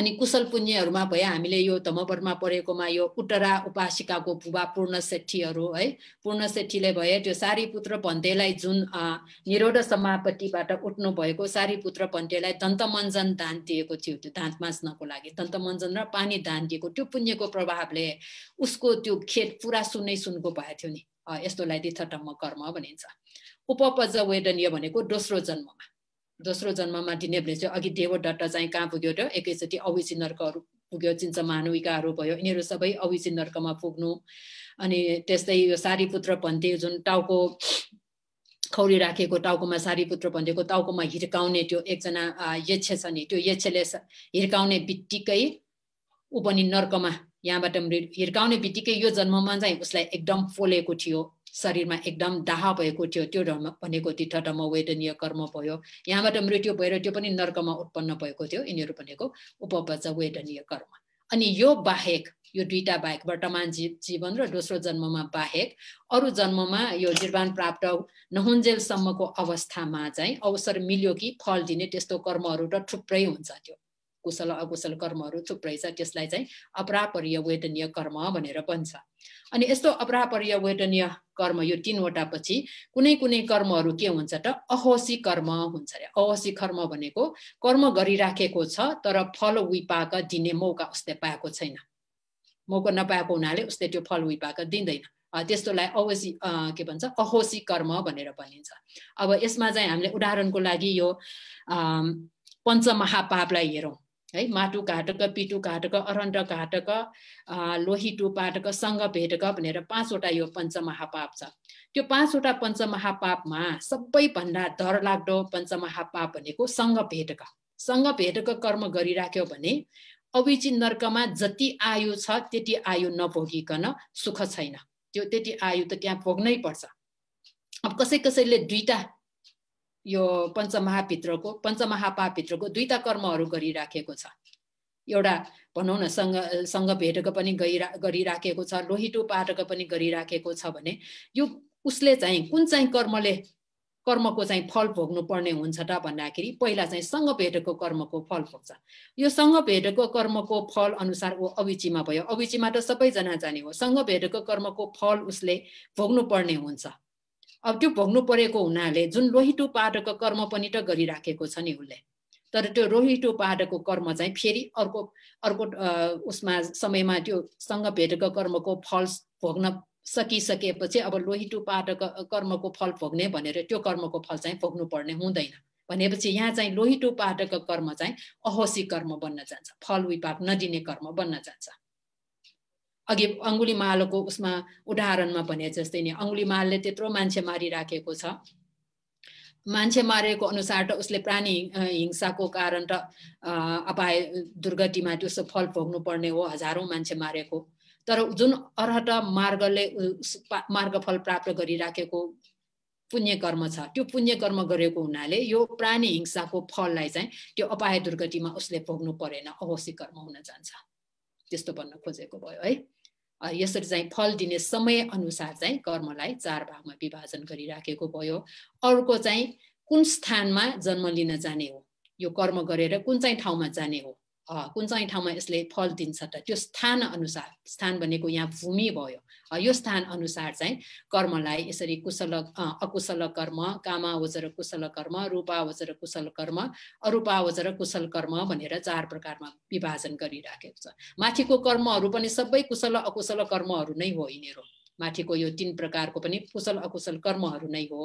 अनि कुशल पुण्यहरूमा भयो हामीले यो धमपरमा परेकोमा यो उटरा उपासिकाको बुबा पूर्ण सेठीहरू है पूर्ण सेठीले भए त्यो सारी पुत्र जुन निरोड समापट्टिबाट उठ्नु भएको सारी पुत्र दन्त दन्तमञ्जन दान दिएको थियो त्यो दाँत माझ्नको लागि दन्तमञ्जन र पानी दान दिएको त्यो पुण्यको प्रभावले उसको त्यो खेत पुरा सुनै सुनको भएको थियो नि यस्तोलाई तीर्थटम्म कर्म भनिन्छ उपपज वेदनीय भनेको दोस्रो जन्ममा दोस्रो जन्ममा डिनेबले चाहिँ अघि देवदत्त चाहिँ कहाँ पुग्यो र एकैचोटि अविची नर्कहरू पुग्यो मानविकाहरू भयो यिनीहरू सबै अविची नर्कमा पुग्नु अनि त्यस्तै यो सारीपुत्र भन्थे जुन टाउको खौरी राखेको टाउकोमा सारीपुत्र भनिदिएको टाउकोमा हिर्काउने त्यो एकजना यक्ष छ नि त्यो यक्षले हिर्काउने बित्तिकै ऊ पनि नर्कमा यहाँबाट हिर्काउने बित्तिकै यो जन्ममा चाहिँ उसलाई एकदम फोलेको थियो शरीरमा एकदम दाह भएको थियो त्यो धर्म भनेको तिठडम वेदनीय कर्म भयो यहाँबाट मृत्यु भएर त्यो पनि नर्कमा उत्पन्न भएको थियो यिनीहरू भनेको उपपच वेदनीय कर्म अनि यो बाहेक यो दुईवटा बाहेक वर्तमान जी जीवन र दोस्रो जन्ममा बाहेक अरू जन्ममा यो निर्वाण प्राप्त नहुन्जेलसम्मको अवस्थामा चाहिँ अवसर मिल्यो कि फल दिने त्यस्तो कर्महरू त थुप्रै हुन्छ त्यो कुशल अकुशल कर्महरू थुप्रै छ त्यसलाई चाहिँ अपरापरीय वेदनीय कर्म भनेर भन्छ अनि यस्तो अपरापरीय वेदनीय कर्म यो तिनवटा पछि कुनै कुनै कर्महरू के हुन्छ त अहोसी कर्म हुन्छ अरे अहोसी कर्म भनेको कर्म गरिराखेको छ तर फल विपाक दिने मौका उसले पाएको छैन मौका नपाएको हुनाले उसले त्यो फल विपाक दिँदैन त्यस्तोलाई अवसी के भन्छ अहोसी कर्म भनेर भनिन्छ अब यसमा चाहिँ हामीले उदाहरणको लागि यो पञ्चमहापापलाई हेरौँ है माटो घाटक पिटु घाटक अरण्ड घाटक लोहिटु पाटक सङ्घ भेटक भनेर पाँचवटा यो पञ्चमहापाप छ त्यो पाँचवटा पञ्चमहापापमा सबैभन्दा डरलाग्दो पञ्चमहापाप भनेको सङ्घ भेटक सङ्घ भेटक कर्म गरिराख्यो भने अविची नर्कमा जति आयु छ त्यति आयु नभोगिकन सुख छैन त्यो त्यति आयु त त्यहाँ भोग्नै पर्छ अब कसै कसैले दुईवटा यो पञ्चमहाभित्रको पञ्चमहापाभित्रको दुईटा कर्महरू गरिराखेको छ एउटा भनौँ न सङ्घ सङ्घ भेटको पनि गइरा गरिराखेको छ लोहिटो पाटको पनि गरिराखेको छ भने यो उसले चाहिँ कुन चाहिँ कर्मले कर्मको चाहिँ फल भोग्नु पर्ने हुन्छ त भन्दाखेरि पहिला चाहिँ सङ्घ भेटको कर्मको फल भोग्छ यो सङ्घ भेटको कर्मको फल अनुसार ऊ अविचीमा भयो अविचीमा त सबैजना जाने हो सङ्घ भेटको कर्मको फल उसले भोग्नुपर्ने हुन्छ अब त्यो भोग्नु परेको हुनाले जुन रोहिटो पाहाडको कर्म पनि त गरिराखेको छ नि उसले तर त्यो रोहिटो पाहाडको कर्म चाहिँ फेरि अर्को अर्को उसमा समयमा त्यो सँग भेटेको कर्मको फल भोग्न सकिसकेपछि अब लोहिटो पाहाडको कर्मको फल भोग्ने भनेर त्यो कर्मको फल चाहिँ भोग्नु पर्ने हुँदैन भनेपछि यहाँ चाहिँ लोहिटो पाहाडको कर्म चाहिँ अहोसी कर्म बन्न जान्छ फल विपाक नदिने कर्म बन्न जान्छ अघि अङ्गुली मालको उसमा उदाहरणमा भने जस्तै नि अङ्गुली मालले त्यत्रो मान्छे मारिराखेको छ मान्छे मारेको अनुसार त उसले प्राणी हिंसाको कारण त अपाय दुर्गतिमा त्यसो फल भोग्नु पर्ने हो हजारौँ मान्छे मारेको तर जुन अर्हत मार्गले मार्गफल प्राप्त गरिराखेको पुण्य कर्म छ त्यो पुण्य कर्म गरेको हुनाले यो प्राणी हिंसाको फललाई चाहिँ त्यो अपाय दुर्गतिमा उसले भोग्नु परेन अहोसी कर्म हुन जान्छ त्यस्तो भन्न खोजेको भयो है यसरी चाहिँ फल दिने अनुसार चाहिँ कर्मलाई चार भागमा विभाजन गरिराखेको भयो अर्को चाहिँ कुन स्थानमा जन्म लिन जाने हो यो कर्म गरेर कुन चाहिँ ठाउँमा जाने हो कुन चाहिँ ठाउँमा यसले फल दिन्छ त त्यो स्थान अनुसार स्थान भनेको यहाँ भूमि भयो यो स्थान अनुसार चाहिँ कर्मलाई यसरी कुशल अकुशल कर्म कामावचर कुशल कर्म रूपावचर कुशल कर्म अरूपावचर कुशल कर्म भनेर चार प्रकारमा विभाजन गरिराखेको छ माथिको कर्महरू पनि सबै कुशल अकुशल कर्महरू नै हो यिनीहरू माथिको यो तिन प्रकारको पनि कुशल अकुशल कर्महरू नै हो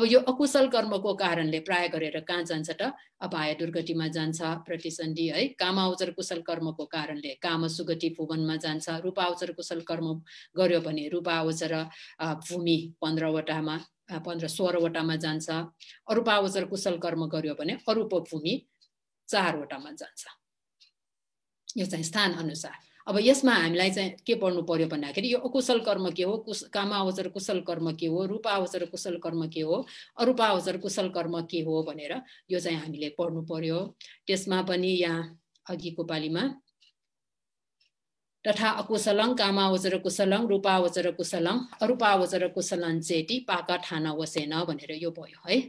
अब यो अकुशल कर्मको कारणले प्राय गरेर कहाँ जान्छ त अपाय दुर्गतिमा जान्छ प्रतिसन्धि है काम कामावचर कुशल कर्मको कारणले काम सुगति भुवनमा जान्छ रूपावचर कुशल कर्म गर्यो भने रूपावचर भूमि पन्ध्रवटामा पन्ध्र सोह्रवटामा जान्छ अरूपावचर कुशल कर्म गर्यो भने अरूप भूमि चारवटामा जान्छ यो चाहिँ स्थान अनुसार अब यसमा हामीलाई चाहिँ के पढ्नु पर्यो भन्दाखेरि यो अकुशल कर्म के हो कुश कामावचर कुशल कर्म के हो रूपावचर कुशल कर्म के हो अरूपावचर कुशल कर्म के हो भनेर यो चाहिँ हामीले पढ्नु पर्यो त्यसमा पनि यहाँ अघिको पालिमा तथा अकुशलङ कामावचर कुशलङ रूपावचर कुशलङ अरूपावचर कुशलङ चेटी पाका ठान वसेन भनेर यो भयो है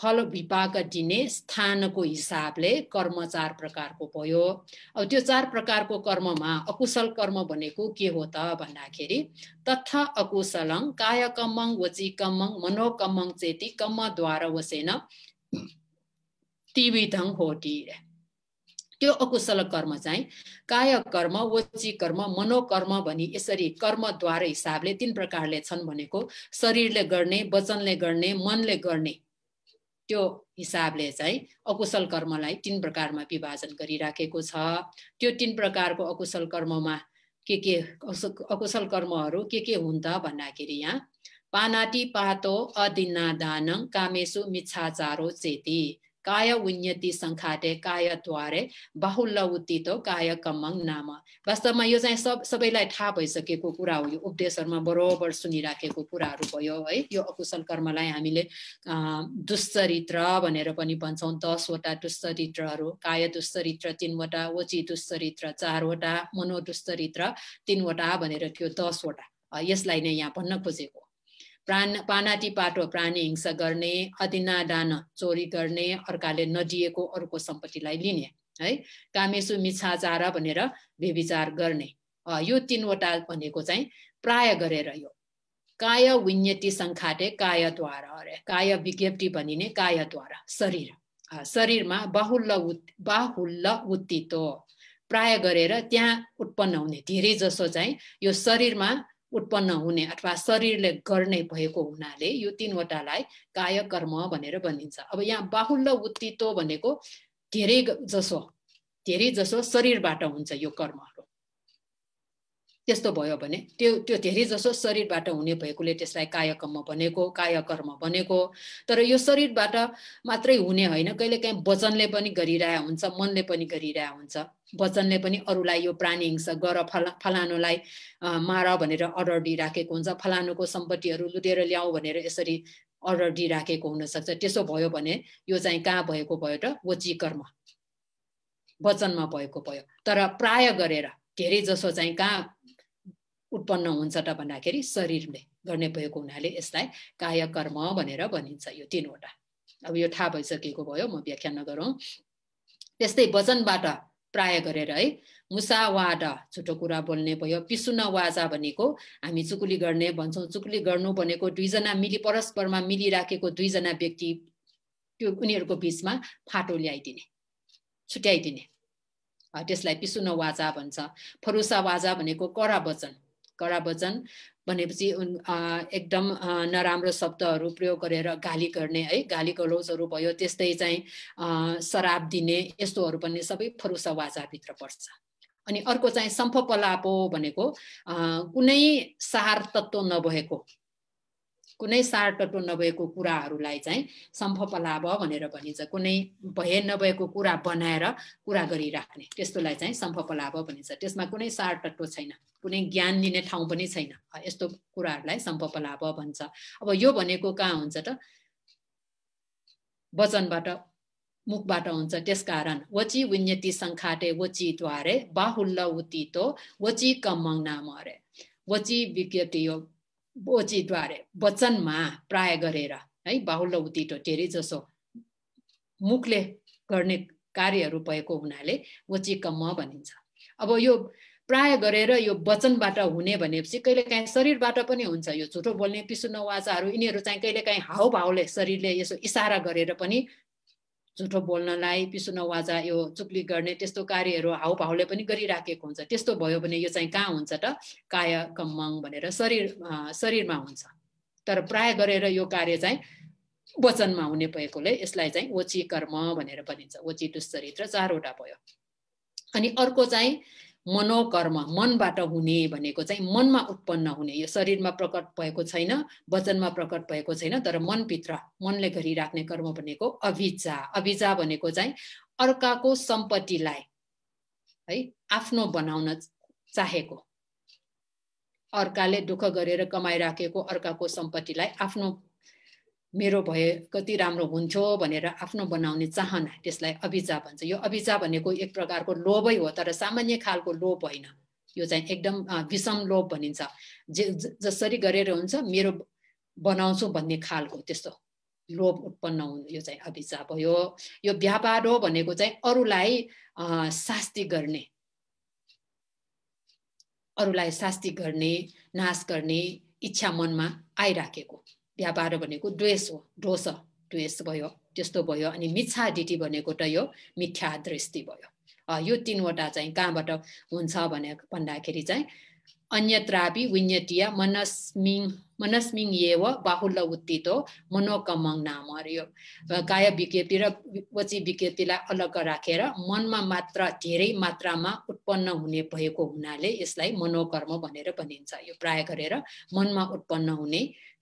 फल विपाक दिने स्थानको हिसाबले कर्म चार प्रकारको भयो अब त्यो चार प्रकारको कर्ममा अकुशल कर्म भनेको के हो त भन्दाखेरि तथा अकुशलङ काय कमङ वची कमङ मनोकमङ चेती कमद्वारा वसेन तिविधङ हो त्यो अकुशल कर्म चाहिँ काय कर्म वची कर्म मनोकर्म भनी यसरी कर्मद्वारा हिसाबले तिन प्रकारले छन् भनेको शरीरले गर्ने वचनले गर्ने मनले गर्ने त्यो हिसाबले चाहिँ अकुशल कर्मलाई तिन प्रकारमा विभाजन गरिराखेको छ त्यो तिन प्रकारको अकुशल कर्ममा के के अकुशल कर्महरू के के हुन् त भन्दाखेरि यहाँ पानाटी पातो अदिना दानङ कामेसु मिच्छाचारो चेती काय उन्यति सङ्खाटे कायद्वारे बाहुल्य उत्तितो काय कमङ नाम वास्तवमा यो चाहिँ सब सबैलाई थाहा भइसकेको कुरा हो यो उपदेशहरूमा बरोबर सुनिराखेको कुराहरू भयो है यो अकुशल कर्मलाई हामीले दुश्चरित्र भनेर पनि भन्छौँ दसवटा दुश्चरित्रहरू काय दुश्चरित्र तिनवटा वची दुश्चरित्र चारवटा मनोदुश्चरित्र तिनवटा भनेर थियो दसवटा यसलाई नै यहाँ भन्न खोजेको प्राण पानाटी पाटो प्राणी हिंसा गर्ने अदिनादान चोरी गर्ने अर्काले नदिएको अरूको सम्पत्तिलाई लिने है कामेसु मिछाचार भनेर व्यविचार गर्ने यो तिनवटा भनेको चाहिँ प्राय गरेर यो काय विन्यति सङ्खाटे कायद्वारा अरे काय विज्ञप्ति भनिने कायद्वारा शरीर शरीरमा बाहुल्य बाहुल्ल उत्तित्व प्राय गरेर त्यहाँ उत्पन्न हुने धेरै जसो चाहिँ यो शरीरमा उत्पन्न हुने अथवा शरीरले गर्ने भएको हुनाले यो तिनवटालाई कायकर्म भनेर भनिन्छ अब यहाँ बाहुल्य उत्तित्व भनेको धेरै जसो धेरै जसो शरीरबाट हुन्छ यो कर्महरू त्यस्तो भयो भने त्यो त्यो धेरै जसो शरीरबाट हुने भएकोले त्यसलाई कायकर्म भनेको कायकर्म भनेको तर यो शरीरबाट मात्रै हुने होइन कहिलेकाहीँ वचनले पनि गरिरहेको हुन्छ मनले पनि गरिरहेको हुन्छ बच्चनले पनि अरूलाई यो प्राणी हिंसा गर फला फलानुलाई मार भनेर अर्डर दिइराखेको हुन्छ फलानुको सम्पत्तिहरू लुटेर ल्याऊ भनेर यसरी अर्डर दिइराखेको हुनसक्छ त्यसो भयो भने यो चाहिँ कहाँ भएको भयो त वची कर्म वचनमा भएको भयो तर प्राय गरेर धेरै जसो चाहिँ कहाँ उत्पन्न हुन्छ त भन्दाखेरि शरीरले गर्ने भएको हुनाले यसलाई काय कर्म भनेर भनिन्छ यो तिनवटा अब यो थाहा भइसकेको भयो म व्याख्या नगरौँ त्यस्तै वचनबाट प्राय गरेर है मुसावाडा छोटो कुरा बोल्ने भयो पिसुन वाजा भनेको हामी चुकुली गर्ने भन्छौँ चुकुली गर्नु भनेको दुईजना मिली परस्परमा मिलिराखेको दुईजना व्यक्ति त्यो उनीहरूको बिचमा फाटो ल्याइदिने छुट्याइदिने त्यसलाई पिसुन वाजा भन्छ फरुसा वाजा भनेको कडा वचन कडा वचन भनेपछि एकदम नराम्रो शब्दहरू प्रयोग गरेर गाली गर्ने है गाली गलौजहरू भयो त्यस्तै चाहिँ शराब दिने यस्तोहरू पनि सबै फरुसा वाचाभित्र पर्छ अनि अर्को चाहिँ सम्फपलापो भनेको कुनै सार तत्त्व नभएको कुनै सार नभएको कुराहरूलाई चाहिँ सम्फपलाभ भनेर भनिन्छ कुनै भय नभएको कुरा बनाएर कुरा गरिराख्ने त्यस्तोलाई चाहिँ लाभ भनिन्छ त्यसमा कुनै सार छैन कुनै ज्ञान लिने ठाउँ पनि छैन यस्तो कुराहरूलाई सम्फपलाभ भन्छ अब यो भनेको कहाँ हुन्छ त वचनबाट मुखबाट हुन्छ त्यसकारण वची विन्यति सङ्खाटे द्वारे बाहुल्ल उतितो वची कमङ नाम अरे वची विज्ञति यो बोचीद्वारे वचनमा प्राय गरेर है बाहुल उतिटो टेरी जसो मुखले गर्ने कार्यहरू भएको हुनाले वची कम्म भनिन्छ अब यो प्राय गरेर यो वचनबाट हुने भनेपछि कहिलेकाहीँ शरीरबाट पनि हुन्छ यो झुटो बोल्ने पिसुन वाचाहरू यिनीहरू चाहिँ कहिलेकाहीँ हाउभावले शरीरले यसो इसारा गरेर पनि झुठो बोल्नलाई पिसो नवाजा यो चुक्ली गर्ने त्यस्तो कार्यहरू हाउभाउले पनि गरिराखेको हुन्छ त्यस्तो भयो भने यो चाहिँ कहाँ हुन्छ त काय कम्मङ भनेर शरीर शरीरमा हुन्छ तर प्राय गरेर यो कार्य चाहिँ वचनमा हुने भएकोले यसलाई चाहिँ ओची कर्म भनेर भनिन्छ ओची दुश्चरित्र चारवटा भयो अनि अर्को चाहिँ मनोकर्म मनबाट हुने भनेको चाहिँ मनमा उत्पन्न हुने यो शरीरमा प्रकट भएको छैन वचनमा प्रकट भएको छैन तर मनभित्र मनले गरिराख्ने कर्म भनेको अभिजा अभिजा भनेको चाहिँ अर्काको सम्पत्तिलाई है आफ्नो बनाउन चाहेको अर्काले दुःख गरेर कमाइराखेको अर्काको सम्पत्तिलाई आफ्नो मेरो भए कति राम्रो हुन्थ्यो भनेर आफ्नो बनाउने चाहना त्यसलाई अभिजा भन्छ यो अभिजा भनेको एक प्रकारको लोभै हो तर सामान्य खालको लोभ होइन यो चाहिँ एकदम विषम लोभ भनिन्छ जे जसरी गरेर हुन्छ मेरो बनाउँछु भन्ने खालको त्यस्तो लोभ उत्पन्न हुनु यो चाहिँ अभिजा भयो यो व्यापार हो भनेको चाहिँ अरूलाई शास्ति गर्ने अरूलाई शास्ति गर्ने नाश गर्ने इच्छा मनमा आइराखेको व्यापार भनेको द्वेष हो ड्रोस द्वेष भयो त्यस्तो भयो अनि डिटी भनेको त यो मिथ्या दृष्टि भयो यो तिनवटा चाहिँ कहाँबाट हुन्छ भने भन्दाखेरि चाहिँ अन्यत्रापी विन्यतिया मनस्मिङ मनस्मिङ एव बाहुल्य उत्थित हो मनोकमङ नाम यो गाय विज्ञप्ति र वची विज्ञप्तिलाई अलग राखेर मनमा मात्र धेरै मात्रामा उत्पन्न हुने भएको हुनाले यसलाई मनोकर्म भनेर भनिन्छ यो प्राय गरेर मनमा उत्पन्न हुने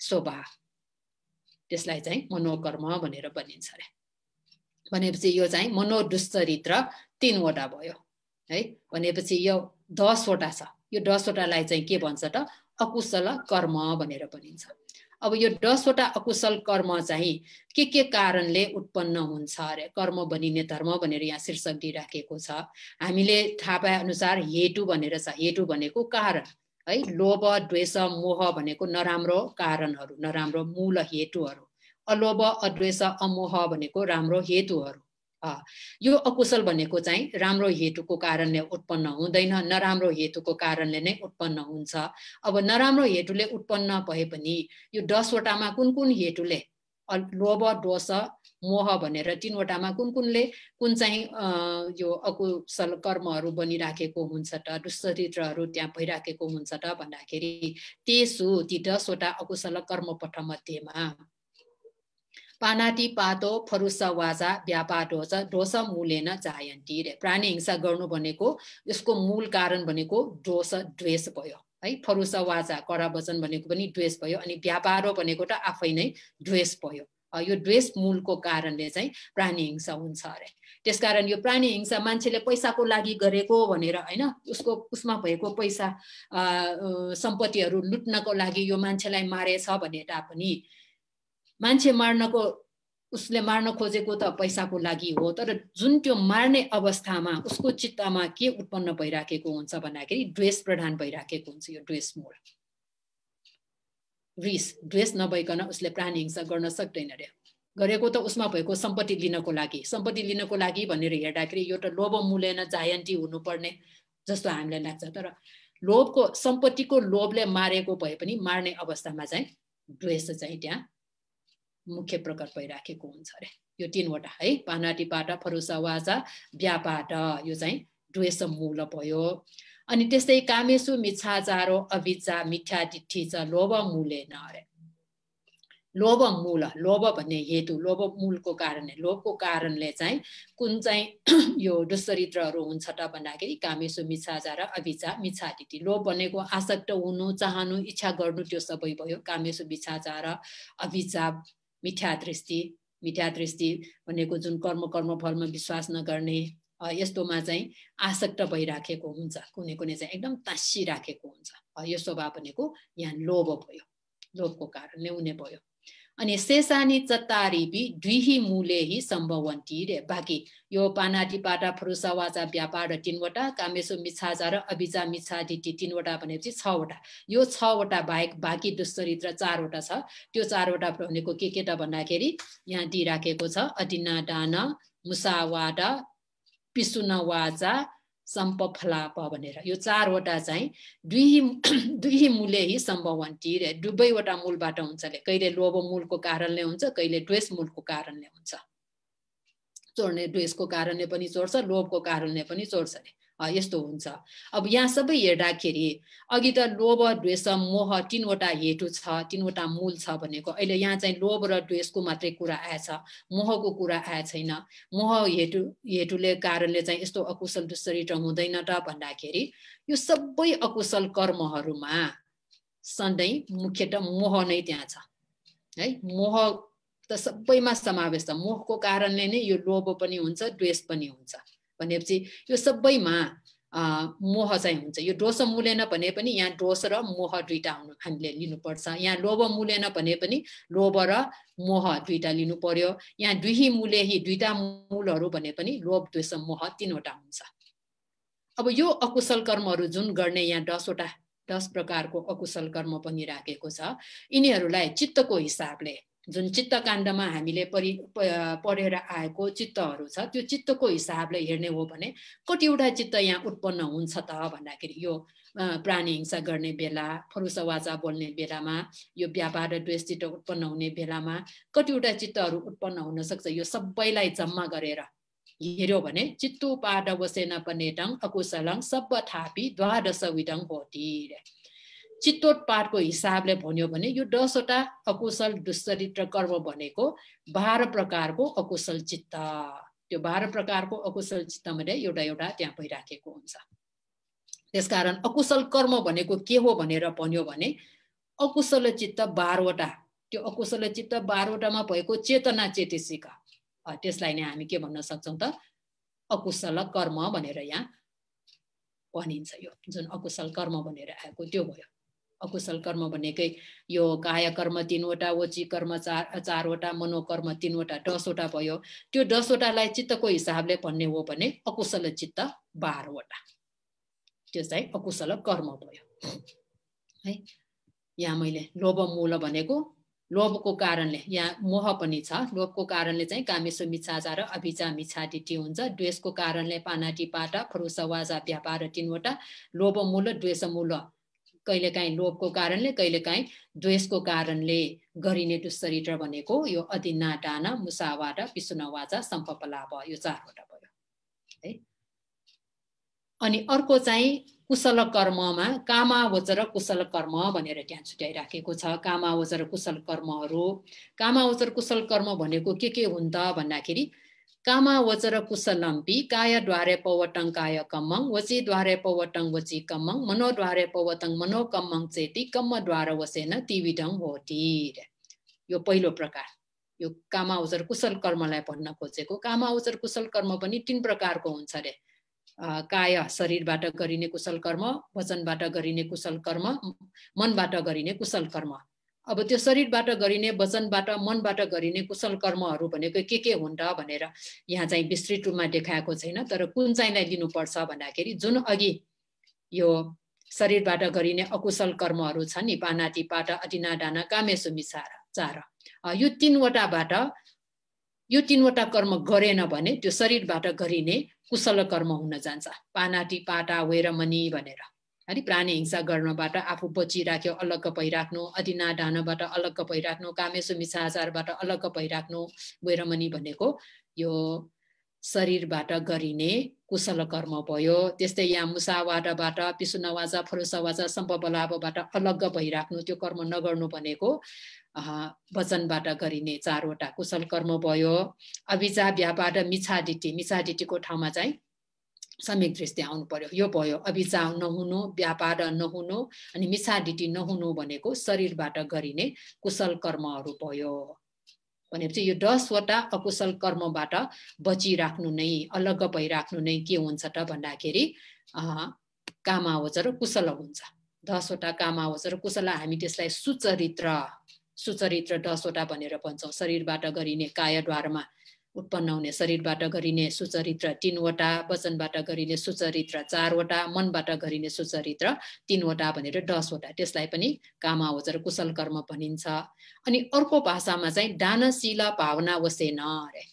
स्वभाव त्यसलाई चाहिँ मनोकर्म भनेर भनिन्छ अरे भनेपछि यो चाहिँ मनोदुश्चरित्र तिनवटा भयो है भनेपछि यो दसवटा छ यो दसवटालाई चाहिँ के भन्छ त अकुशल कर्म भनेर भनिन्छ अब यो दसवटा अकुशल कर्म चाहिँ के के कारणले उत्पन्न हुन्छ अरे कर्म बनिने धर्म भनेर यहाँ शीर्षक दिइराखेको छ हामीले थाहा पाए अनुसार हेटु भनेर छ हेटु भनेको कारण है लोभ द्वेष मोह भनेको नराम्रो कारणहरू नराम्रो मूल हेतुहरू अलोभ अद्वेष अमोह भनेको राम्रो हेतुहरू यो अकुशल भनेको चाहिँ राम्रो हेतुको कारणले उत्पन्न हुँदैन नराम्रो हेतुको कारणले नै उत्पन्न हुन्छ अब नराम्रो हेतुले उत्पन्न भए पनि यो दसवटामा कुन कुन हेतुले लोभ दोष मोह भनेर तिनवटामा कुन कुनले कुन चाहिँ यो अकुशल कर्महरू बनिराखेको हुन्छ त दुष्चरित्रहरू त्यहाँ भइराखेको हुन्छ त भन्दाखेरि तेसु ती दसवटा अकुशल कर्मपठ मध्येमा पानाति पातो फरुस वाजा व्यापा छ ढोस मूलेन जायन्ती रे प्राणी हिंसा गर्नु भनेको यसको मूल कारण भनेको डोस द्वेष भयो है फरुस वाजा कडा वचन भनेको पनि द्वेष भयो अनि व्यापारो भनेको त आफै नै द्वेष भयो यो ड्रेस मूलको कारणले चाहिँ प्राणी हिंसा हुन्छ अरे त्यसकारण यो प्राणी हिंसा मान्छेले पैसाको लागि गरेको भनेर होइन उसको उसमा भएको पैसा सम्पत्तिहरू लुट्नको लागि यो मान्छेलाई मारेछ भने तापनि मान्छे मार्नको उसले मार्न खोजेको त पैसाको लागि हो तर जुन त्यो मार्ने अवस्थामा उसको चित्तमा के उत्पन्न भइराखेको हुन्छ भन्दाखेरि ड्रेस प्रधान भइराखेको हुन्छ यो ड्रेस मूल रिस द्वेष नभइकन उसले प्राणी हिंसा गर्न सक्दैन अरे गरेको त उसमा भएको सम्पत्ति लिनको लागि सम्पत्ति लिनको लागि भनेर हेर्दाखेरि यो त लोभ मूल्यन जायन्टी हुनुपर्ने जस्तो हामीलाई लाग्छ तर लोभको सम्पत्तिको लोभले मारेको भए पनि मार्ने अवस्थामा चाहिँ द्वेष चाहिँ त्यहाँ मुख्य प्रकट भइराखेको हुन्छ अरे यो तिनवटा है पानाटीबाट फरुसा वाचा बिहाबाट यो चाहिँ द्वेष मूल भयो अनि त्यस्तै कामेसु जारो अभिजा मिठा डिठी छ लोभ मूले अरे लोभ मूल लोभ भन्ने हेतु लोभ मूलको कारणले लोभको कारणले चाहिँ कुन चाहिँ यो दुश्चरित्रहरू हुन्छ त भन्दाखेरि कामेसु र अभिचा मिछा मिच्छाटिटी लोभ भनेको आसक्त हुनु चाहनु इच्छा गर्नु त्यो सबै भयो कामेसु र अभिचा मिठा दृष्टि मिठा दृष्टि भनेको जुन कर्म कर्म फलमा विश्वास नगर्ने यस्तोमा चाहिँ आसक्त भइराखेको हुन्छ कुनै कुनै चाहिँ एकदम तासिराखेको हुन्छ यो स्वभाव भनेको यहाँ लोभ भयो लोभको कारणले हुने भयो अनि सेसानी चत्तारिबी दुही हि सम्भवन्ती रे बाँकी यो पानाटी पाटा वाचा व्यापार र तिनवटा कामेसो मिछाजा र अभिजा मिछा डिटी तिनवटा भनेपछि छवटा यो छवटा बाहेक बाँकी दुश्चरित्र चारवटा छ त्यो चारवटा भनेको के के त भन्दाखेरि यहाँ दिइराखेको छ अडिना डाना मुसावाडा पिसुन वाचा सम्पफलाप भनेर यो चारवटा चाहिँ दुई दुई मूल्य हि सम्भवन्ती रे दुवैवटा मूलबाट हुन्छ अरे कहिले लोभ मूलको कारणले हुन्छ कहिले द्वेष मूलको कारणले हुन्छ चोर्ने द्वेषको कारणले पनि चोर्छ लोभको कारणले पनि चोर्छ अरे यस्तो हुन्छ अब यहाँ सबै हेर्दाखेरि अघि त लोभ द्वेष मोह तिनवटा हेटु छ तिनवटा मूल छ भनेको अहिले यहाँ चाहिँ लोभ र द्वेषको मात्रै कुरा आएछ मोहको कुरा आए छैन मोह हेटु हेटुले कारणले चाहिँ यस्तो अकुशल दुश्चरित्र हुँदैन त भन्दाखेरि यो सबै अकुशल कर्महरूमा सधैँ त मोह नै त्यहाँ छ है मोह त सबैमा समावेश छ मोहको कारणले नै यो लोभ पनि हुन्छ द्वेष पनि हुन्छ भनेपछि यो सबैमा मोह चाहिँ हुन्छ यो डोस मुलेन भने पनि यहाँ डोस र मोह दुइटा हुनु हामीले लिनुपर्छ यहाँ लोभ मुलेन भने पनि लोभ र मोह दुइटा लिनु पर्यो यहाँ दुही मुलेही दुईटा मूलहरू भने पनि लोभ द्वेष मोह तिनवटा हुन्छ अब यो अकुशल कर्महरू जुन गर्ने यहाँ दसवटा दस प्रकारको अकुशल कर्म पनि राखेको छ यिनीहरूलाई चित्तको हिसाबले जुन चित्तकाण्डमा हामीले परि पढेर आएको चित्तहरू छ त्यो चित्तको हिसाबले हेर्ने हो भने कतिवटा चित्त यहाँ उत्पन्न हुन्छ त भन्दाखेरि यो प्राणी हिंसा गर्ने बेला फरुसवाचा बोल्ने बेलामा यो व्यापार र द्वेष चित्त उत्पन्न हुने बेलामा कतिवटा चित्तहरू उत्पन्न हुनसक्छ यो सबैलाई जम्मा गरेर हेऱ्यो भने बसेन पनि डङ अकुशलङ सब थापी द्वादश विडङ होटी चित्तोट पाठको हिसाबले भन्यो भने यो दसवटा अकुशल दुश्चरित्र कर्म भनेको बाह्र प्रकारको अकुशल चित्त त्यो बाह्र प्रकारको अकुशल चित्त मैले एउटा एउटा त्यहाँ भइराखेको हुन्छ त्यसकारण अकुशल कर्म भनेको के हो भनेर भन्यो भने अकुशल चित्त बाह्रवटा त्यो अकुशल चित्त बाह्रवटामा भएको चेतना चेतेसिका त्यसलाई नै हामी के भन्न सक्छौँ त अकुशल कर्म भनेर यहाँ भनिन्छ यो जुन अकुशल कर्म भनेर आएको त्यो भयो अकुशल कर्म भनेकै यो काय कर्म तिनवटा वची कर्म चार चारवटा मनोकर्म तिनवटा दसवटा भयो त्यो दसवटालाई चित्तको हिसाबले भन्ने हो भने अकुशल चित्त बाह्रवटा त्यो चाहिँ अकुशल कर्म भयो है यहाँ मैले लोभ मूल भनेको लोभको कारणले यहाँ मोह पनि छ लोभको कारणले चाहिँ कामेश्वर र अभिचा मिछा टिटी हुन्छ द्वेषको कारणले पानाटी पाटा वाजा व्यापार तिनवटा लोभ मूल द्वेष मूल कहिलेकाहीँ लोभको कारणले कहिलेकाहीँ द्वेषको कारणले गरिने दुश्चरित्र भनेको यो अधिना डाना मुसावाटा पिसुनवाचा सम्पलाभ यो चारवटा भयो है अनि अर्को चाहिँ कुशल कर्ममा कामावचर कुशल कर्म भनेर त्यहाँ छुट्याइराखेको छ कामावचर कुशल कर्महरू कामावचर कुशल कर्म भनेको के के हुन् त भन्दाखेरि कामा वचर कुशलम्पी काय द्वारे पवटङ काय कम्मङ वचीद्वारे पवटङ वची कम्मङ मनोद्वारे पवटङ मनो कम्मङ चेति कम्मद्वार वसेन तिविढङ हो यो पहिलो प्रकार यो कामा उचर कुशल कर्मलाई भन्न खोजेको कामा उचर कुशल कर्म पनि तिन प्रकारको हुन्छ अरे काय शरीरबाट गरिने कुशल कर्म वचनबाट गरिने कुशल कर्म मनबाट गरिने कुशल कर्म अब त्यो शरीरबाट गरिने वचनबाट मनबाट गरिने कुशल कर्महरू भनेको के के हुन् र भनेर यहाँ चाहिँ विस्तृत रूपमा देखाएको छैन तर कुन चाहिँलाई लिनुपर्छ भन्दाखेरि जुन अघि यो शरीरबाट गरिने अकुशल कर्महरू छन् नि पानाति पाटा अटिना डाना कामेसु मिसार चार यो तिनवटाबाट यो तिनवटा कर्म गरेन भने त्यो शरीरबाट गरिने कुशल कर्म हुन जान्छ पानाटी पाटा वेरमणि भनेर है प्राणी हिंसा गर्नबाट आफू बचिराख्यो अलग्ग भइराख्नु अदिना डानबाट अलग्ग भइराख्नु कामेसो मिसाचारबाट अलग्ग भइराख्नु वेरमनी भनेको यो शरीरबाट गरिने कुशल कर्म भयो त्यस्तै यहाँ मुसावाटाबाट पिसुनवाजा सम्प सम्पबलाबबाट अलग्ग भइराख्नु त्यो कर्म नगर्नु भनेको वचनबाट गरिने चारवटा कुशल कर्म भयो अभिजा बिहाबाट मिछाडिटी मिछाडिटीको ठाउँमा चाहिँ सम्यक दृष्टि आउनु पर्यो यो भयो अभिचार नहुनु व्यापार नहुनु अनि मिसाडिटी नहुनु भनेको शरीरबाट गरिने कुशल कर्महरू भयो भनेपछि यो दसवटा अकुशल कर्मबाट बचिराख्नु नै अलग भइराख्नु नै के हुन्छ त भन्दाखेरि र कुशल हुन्छ दसवटा र कुशल हामी त्यसलाई सुचरित्र सुचरित्र दसवटा भनेर भन्छौँ शरीरबाट गरिने कायद्वारमा उत्पन्न हुने शरीरबाट गरिने सुचरित्र तिनवटा वचनबाट गरिने सुचरित्र चारवटा मनबाट गरिने सुचरित्र तिनवटा भनेर दसवटा त्यसलाई पनि कामावचर कुशल कर्म भनिन्छ अनि अर्को भाषामा चाहिँ दानशील भावना वसेन अरे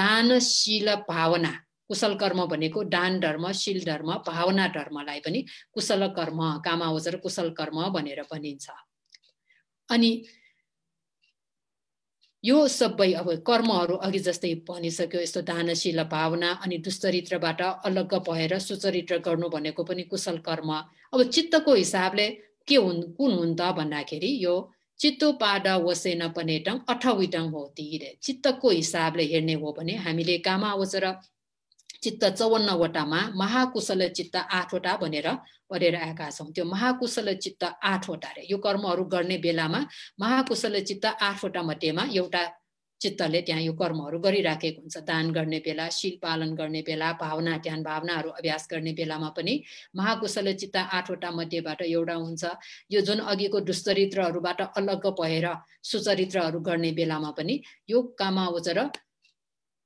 दानशील भावना कुशल कर्म भनेको दान धर्म शील धर्म भावना धर्मलाई पनि कुशल कर्म कामावचर कुशल कर्म भनेर भनिन्छ अनि यो सबै अब कर्महरू अघि जस्तै भनिसक्यो यस्तो दानशील भावना अनि दुश्चरित्रबाट अलग्ग भएर सुचरित्र गर्नु भनेको पनि कुशल कर्म अब चित्तको हिसाबले के हुन् कुन हुन् त भन्दाखेरि यो पाड वसेन पनेटङ अठविटङ हो तिरे चित्तको हिसाबले हेर्ने हो भने हामीले कामा कामावचर चित्त चौवन्नवटामा महाकुशल चित्त आठवटा भनेर पढेर आएका छौँ त्यो महाकुशल चित्त आठवटा अरे यो कर्महरू गर्ने बेलामा महाकुशल चित्त आठवटा मध्येमा एउटा चित्तले त्यहाँ यो कर्महरू गरिराखेको हुन्छ दान गर्ने बेला शिल पालन गर्ने बेला भावना ध्यान भावनाहरू अभ्यास गर्ने बेलामा पनि महाकुशल चित्त आठवटा मध्येबाट एउटा हुन्छ यो जुन अघिको दुश्चरित्रहरूबाट अलग्ग भएर सुचरित्रहरू गर्ने बेलामा पनि यो र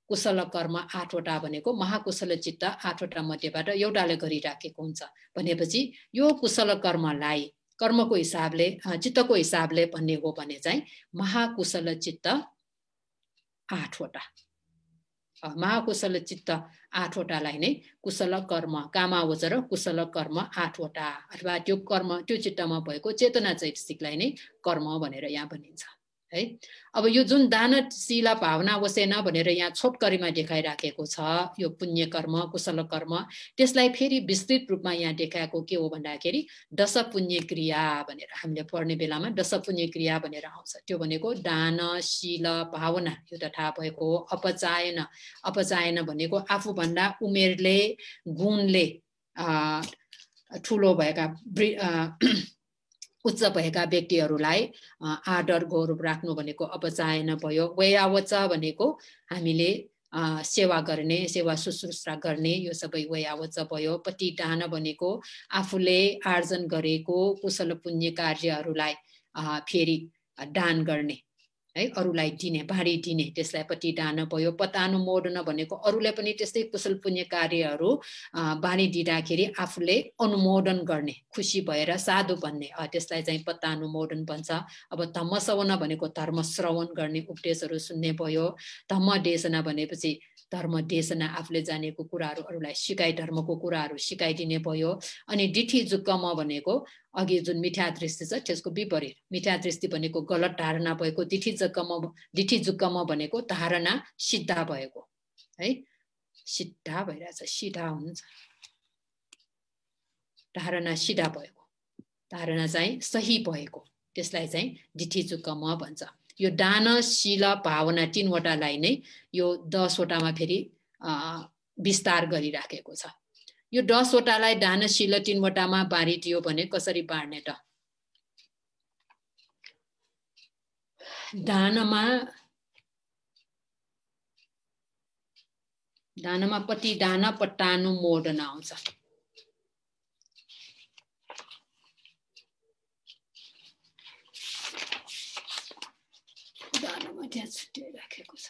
कुशल कर्म आठवटा भनेको महाकुशल चित्त आठवटा मध्येबाट एउटाले गरिराखेको हुन्छ भनेपछि यो कुशल कर्मलाई कर्मको हिसाबले चित्तको हिसाबले भन्ने हो भने चाहिँ महाकुशल चित्त आठवटा महाकुशल चित्त आठवटालाई नै कुशल कर्म र कुशल कर्म आठवटा अथवा त्यो कर्म त्यो चित्तमा भएको चेतना चैतसिकलाई नै कर्म भनेर यहाँ भनिन्छ है अब यो जुन दानशीला भावना वसेन भनेर यहाँ छोटकरीमा देखाइराखेको छ यो पुण्य कर्म कुशल कर्म त्यसलाई फेरि विस्तृत रूपमा यहाँ देखाएको के हो भन्दाखेरि दश पुण्य क्रिया भनेर हामीले पढ्ने बेलामा दश पुण्य क्रिया भनेर आउँछ त्यो भनेको दान भावना यो त थाहा भएको हो अपचायन अपचायन भनेको आफूभन्दा उमेरले गुणले ठुलो भएका उच्च भएका व्यक्तिहरूलाई आदर गौरव राख्नु भनेको अपचायन भयो वयावच भनेको हामीले सेवा गर्ने सेवा शुश्रूषा गर्ने यो सबै वयावच भयो पतिदान भनेको आफूले आर्जन गरेको कुशल पुण्य कार्यहरूलाई फेरि दान गर्ने है अरूलाई दिने बाँडी दिने पट्टि डान भयो पतानु मोड्न भनेको अरूलाई पनि त्यस्तै कुशल पुण्य कार्यहरू बाँडी दिँदाखेरि आफूले अनुमोदन गर्ने खुसी भएर साधु भन्ने त्यसलाई चाहिँ पतानु मोडन भन्छ अब धम्म सवना भनेको धर्म श्रवण गर्ने उपदेशहरू सुन्ने भयो धम्म देशना भनेपछि धर्म देशना आफूले जानेको कुराहरू अरूलाई सिकाइ धर्मको कुराहरू सिकाइदिने भयो अनि डिठी जुक्कम भनेको अघि जुन मिठा दृष्टि छ त्यसको विपरीत मिठा दृष्टि भनेको गलत धारणा भएको दिठी जुक्कम डिठी जुक्कम भनेको धारणा सिद्धा भएको है सिद्धा भइरहेछ सिधा हुन्छ धारणा सिधा भएको धारणा चाहिँ सही भएको त्यसलाई चाहिँ दिठी जुक्कम भन्छ यो दान शिल भावना तिनवटालाई नै यो दसवटामा फेरि विस्तार गरिराखेको छ यो दसवटालाई ढानशिल तिनवटामा बाँडिदियो भने कसरी बाँड्ने त धानमा धानमा पति धान पट्टानु मोडन आउँछ धानमा त्यहाँ राखेको छ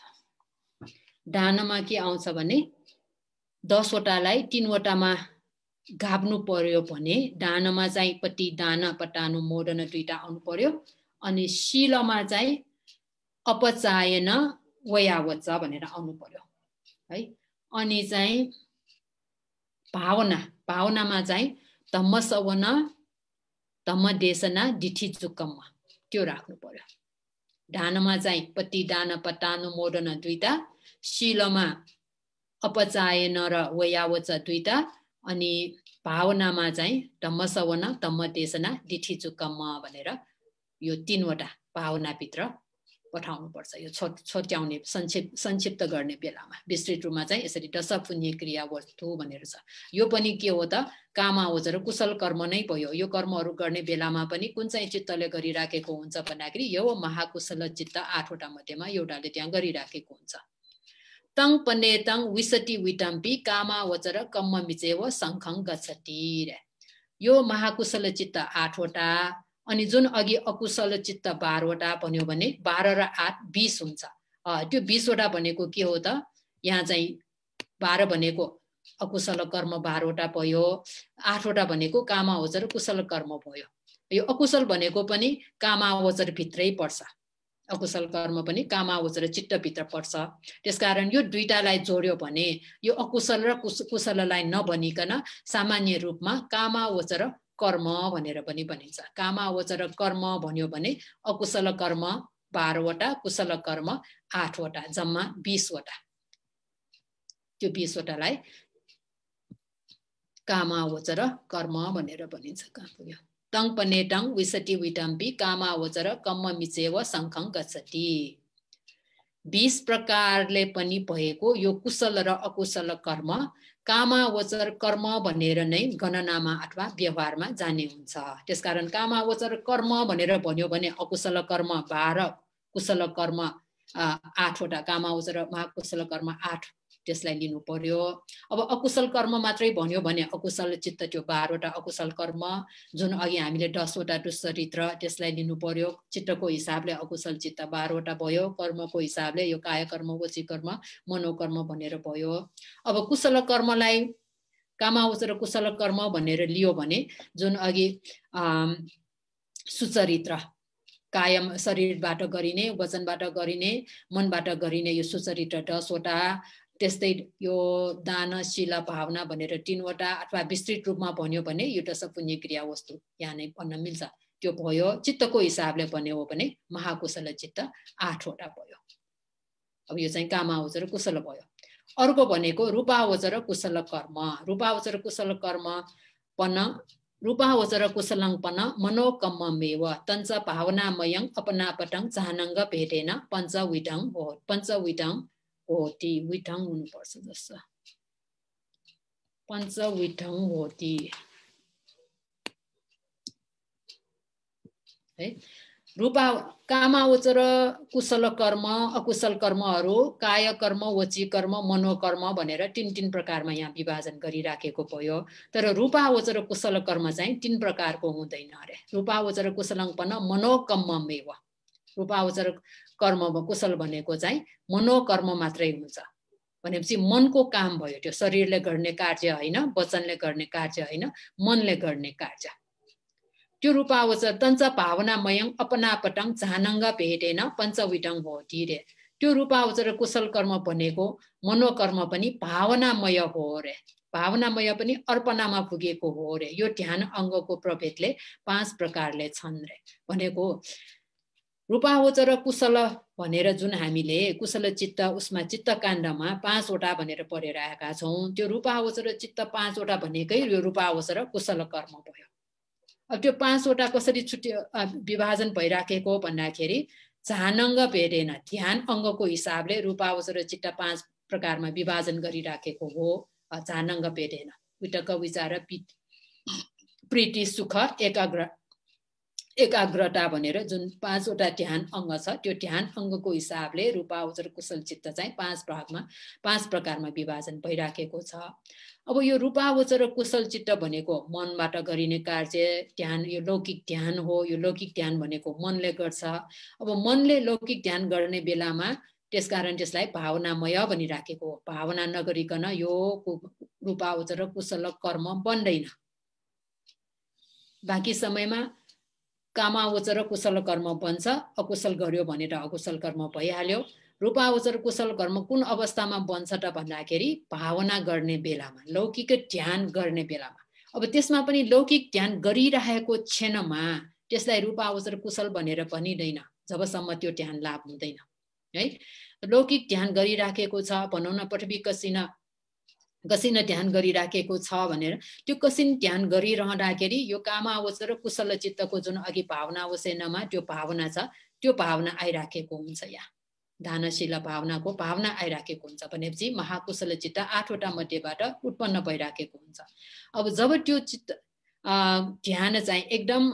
धानमा के आउँछ भने दसवटालाई तिनवटामा घाप्नु पर्यो भने दानमा चाहिँ पट्टि दाना पटानु मोडन दुइटा आउनु पर्यो अनि शिलमा चाहिँ अपचायन वयावच भनेर आउनु पर्यो है अनि चाहिँ भावना भावनामा चाहिँ धम्म सवना धम्म देशना डिठी जुक्कममा त्यो राख्नु पर्यो धानमा चाहिँ पट्टि दाना पटानु मोडन दुइटा शिलमा अपचायन र वयावच दुईवटा अनि भावनामा चाहिँ धम्म सवना धम्म देशना चुक्कम्म भनेर यो तिनवटा भावनाभित्र पठाउनुपर्छ यो छोट छोट्याउने संक्षिप संक्षिप्त गर्ने बेलामा विस्तृत रूपमा चाहिँ यसरी दश पुण्य क्रिया वस्तु भनेर छ यो पनि के हो त कामावज र कुशल कर्म नै भयो यो कर्महरू गर्ने बेलामा पनि कुन चाहिँ चित्तले गरिराखेको हुन्छ भन्दाखेरि यो महाकुशल चित्त आठवटा मध्येमा एउटाले त्यहाँ गरिराखेको हुन्छ तङ पने तङ विसटी विटम्पी कामा वचर कम्म मिचेव शङ्खङ गच्छति रे यो महाकुशल चित्त आठवटा अनि जुन अघि अकुशल चित्त बाह्रवटा भन्यो भने बाह्र र आठ बिस हुन्छ त्यो बिसवटा भनेको के हो त यहाँ चाहिँ बाह्र भनेको अकुशल कर्म बाह्रवटा भयो आठवटा भनेको कामावचर कुशल कर्म भयो यो अकुशल भनेको पनि कामावचरभित्रै पर्छ अकुशल कर्म पनि र चित्तभित्र पर्छ त्यसकारण यो दुईटालाई जोड्यो भने यो अकुशल र कुश कुशललाई नभनिकन सामान्य रूपमा र कर्म भनेर पनि भनिन्छ र कर्म भन्यो भने अकुशल कर्म बाह्रवटा कुशल कर्म आठवटा जम्मा बिसवटा त्यो बिसवटालाई र कर्म भनेर भनिन्छ कहाँ पुग्यो तङ पने टङ विसटी विटम्पी कामा वचर कम्म मिचेव शङ्खङ गच्छति बिस प्रकारले पनि भएको यो कुशल र अकुशल कर्म कामा वचर कर्म भनेर नै गणनामा अथवा व्यवहारमा जाने हुन्छ त्यसकारण कामा वचर कर्म भनेर भन्यो भने अकुशल कर्म बाह्र कुशल कर्म आठवटा कामा वचर महाकुशल कर्म आठ त्यसलाई लिनु पर्यो अब अकुशल कर्म मात्रै भन्यो भने अकुशल चित्त त्यो बाह्रवटा अकुशल कर्म जुन अघि हामीले दसवटा दुश्चरित्र त्यसलाई लिनु पर्यो चित्तको हिसाबले अकुशल चित्त बाह्रवटा भयो कर्मको हिसाबले यो काय कर्म वची कर्म मनोकर्म भनेर भयो अब कुशल कर्मलाई कामावच र कुशल कर्म भनेर लियो भने जुन अघि सुचरित्र कायम शरीरबाट गरिने वचनबाट गरिने मनबाट गरिने यो सुचरित्र दसवटा त्यस्तै यो शिला भावना भनेर तिनवटा अथवा विस्तृत रूपमा भन्यो भने यो त पुण्य क्रिया वस्तु यहाँ नै भन्न मिल्छ त्यो भयो चित्तको हिसाबले भन्यो हो भने महाकुशल चित्त आठवटा भयो अब यो चाहिँ र कुशल भयो अर्को भनेको र कुशल कर्म र कुशल कर्म पन्न रूपावचर कुशलङपन मनोकम्ममेव तञ्च भावनामयङ अपनापटङ चाहनङ्ग भेटेन पञ्च विटङ हो पञ्च विटङ हो ती विठङ हुनुपर्छ जस्तो पञ्चविठङ हो ती है रूपा कामावच र कुशल कर्म अकुशल कर्महरू काय कर्म वची कर्म मनोकर्म भनेर तिन तिन प्रकारमा यहाँ विभाजन गरिराखेको भयो तर रूपावच र कुशल कर्म चाहिँ तिन प्रकारको हुँदैन अरे रूपावच र कुशलङ्पन रूपा र कर्म कुशल भनेको चाहिँ मनोकर्म मात्रै हुन्छ भनेपछि मनको काम भयो त्यो शरीरले गर्ने कार्य होइन वचनले गर्ने कार्य होइन मनले गर्ने कार्य त्यो रूपावचर तञ्च भावनामयङ अपनापटङ झानङ्ग भेटेन पञ्चविटङ हो धीरे त्यो रूपावचर कुशल कर्म भनेको मनोकर्म पनि भावनामय हो रे भावनामय पनि अर्पनामा पुगेको हो रे यो ध्यान अङ्गको प्रभेदले पाँच प्रकारले छन् रे भनेको रूपावच र कुशल भनेर जुन हामीले कुशल चित्त उसमा चित्त काण्डमा पाँचवटा भनेर पढेर आएका छौँ त्यो रूपावच र चित्त पाँचवटा भनेकै यो रूपावच र कुशल कर्म भयो अब त्यो पाँचवटा कसरी छुट विभाजन भइराखेको भन्दाखेरि झानङ्ग भेटेन ध्यान अङ्गको हिसाबले रूपावच र चित्त पाँच प्रकारमा विभाजन गरिराखेको हो झानङ्ग भेटेन विटक विचार प्रीति सुख एकाग्र एकाग्रता भनेर जुन पाँचवटा ध्यान अङ्ग छ त्यो ध्यान अङ्गको हिसाबले रूपावचर कुशल चित्त चाहिँ पाँच भागमा पाँच प्रकारमा विभाजन भइराखेको छ अब यो रूपावचर कुशल चित्त भनेको मनबाट गरिने कार्य ध्यान यो लौकिक ध्यान हो यो लौकिक ध्यान भनेको मनले गर्छ अब मनले लौकिक ध्यान गर्ने बेलामा त्यसकारण त्यसलाई भावनामय भनिराखेको हो भावना नगरिकन यो रूपावचर कुशल कर्म बन्दैन बाँकी समयमा कामावचर कुशल कर्म बन्छ अकुशल गर्यो भनेर अकुशल कर्म भइहाल्यो रूपावचर कुशल कर्म कुन अवस्थामा बन्छ त भन्दाखेरि भावना गर्ने बेलामा लौकिक ध्यान गर्ने बेलामा अब त्यसमा पनि लौकिक ध्यान गरिरहेको क्षणमा त्यसलाई रूपावचर कुशल भनेर भनिँदैन जबसम्म त्यो ध्यान लाभ हुँदैन है लौकिक ध्यान गरिराखेको छ भनौँ न पृथ्वी कसिन कसिन ध्यान गरिराखेको छ भनेर त्यो कसिन ध्यान गरिरहँदाखेरि यो काम आवश्य र कुशल चित्तको जुन अघि भावना वसेनमा त्यो भावना छ त्यो भावना आइराखेको हुन्छ यहाँ दानशील भावनाको भावना आइराखेको हुन्छ भनेपछि महाकुशल चित्त आठवटा मध्येबाट उत्पन्न भइराखेको हुन्छ अब जब त्यो चित्त ध्यान चाहिँ एकदम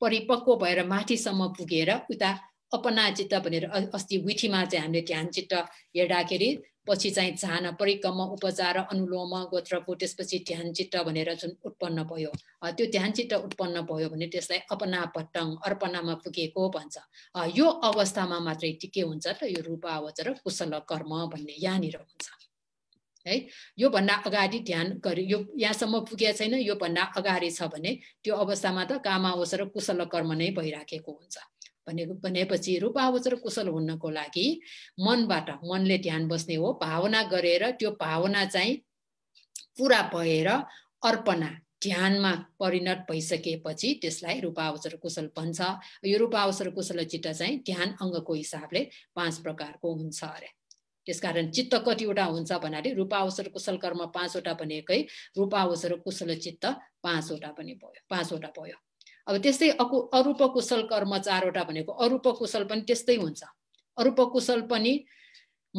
परिपक्व भएर माथिसम्म पुगेर उता अपना चित्त भनेर अस्ति विथीमा चाहिँ हामीले ध्यान चित्त हेर्दाखेरि पछि चाहिँ झान परिक्रम उपचार अनुलोम गोत्रको त्यसपछि ध्यानचित्त भनेर जुन उत्पन्न भयो त्यो ध्यानचित्त उत्पन्न भयो भने त्यसलाई अपना पट्टङ अर्पणामा पुगेको भन्छ यो अवस्थामा मात्रै टिके हुन्छ त यो रूपावच र कुशल कर्म भन्ने यहाँनिर हुन्छ है योभन्दा अगाडि ध्यान गरे यो यहाँसम्म पुगेको छैन योभन्दा अगाडि छ भने त्यो अवस्थामा त कामावश र कुशल कर्म नै भइराखेको हुन्छ भने भनेपछि रूपावचर कुशल हुनको लागि मनबाट मनले ध्यान बस्ने हो भावना गरेर त्यो भावना चाहिँ पुरा भएर अर्पणा ध्यानमा परिणत भइसकेपछि त्यसलाई रूपावचर कुशल भन्छ यो रूपावचर चित्त चाहिँ ध्यान अङ्गको हिसाबले पाँच प्रकारको हुन्छ अरे त्यसकारण चित्त कतिवटा हुन्छ भन्नाले रूपावसर कुशल कर्म पाँचवटा भनेकै रूपावसर कुशल चित्त पाँचवटा पनि भयो पाँचवटा भयो अब त्यस्तै अकु अरूपकुशल कर्म चारवटा भनेको अरूपकुशल पनि त्यस्तै हुन्छ अरूपकुशल पनि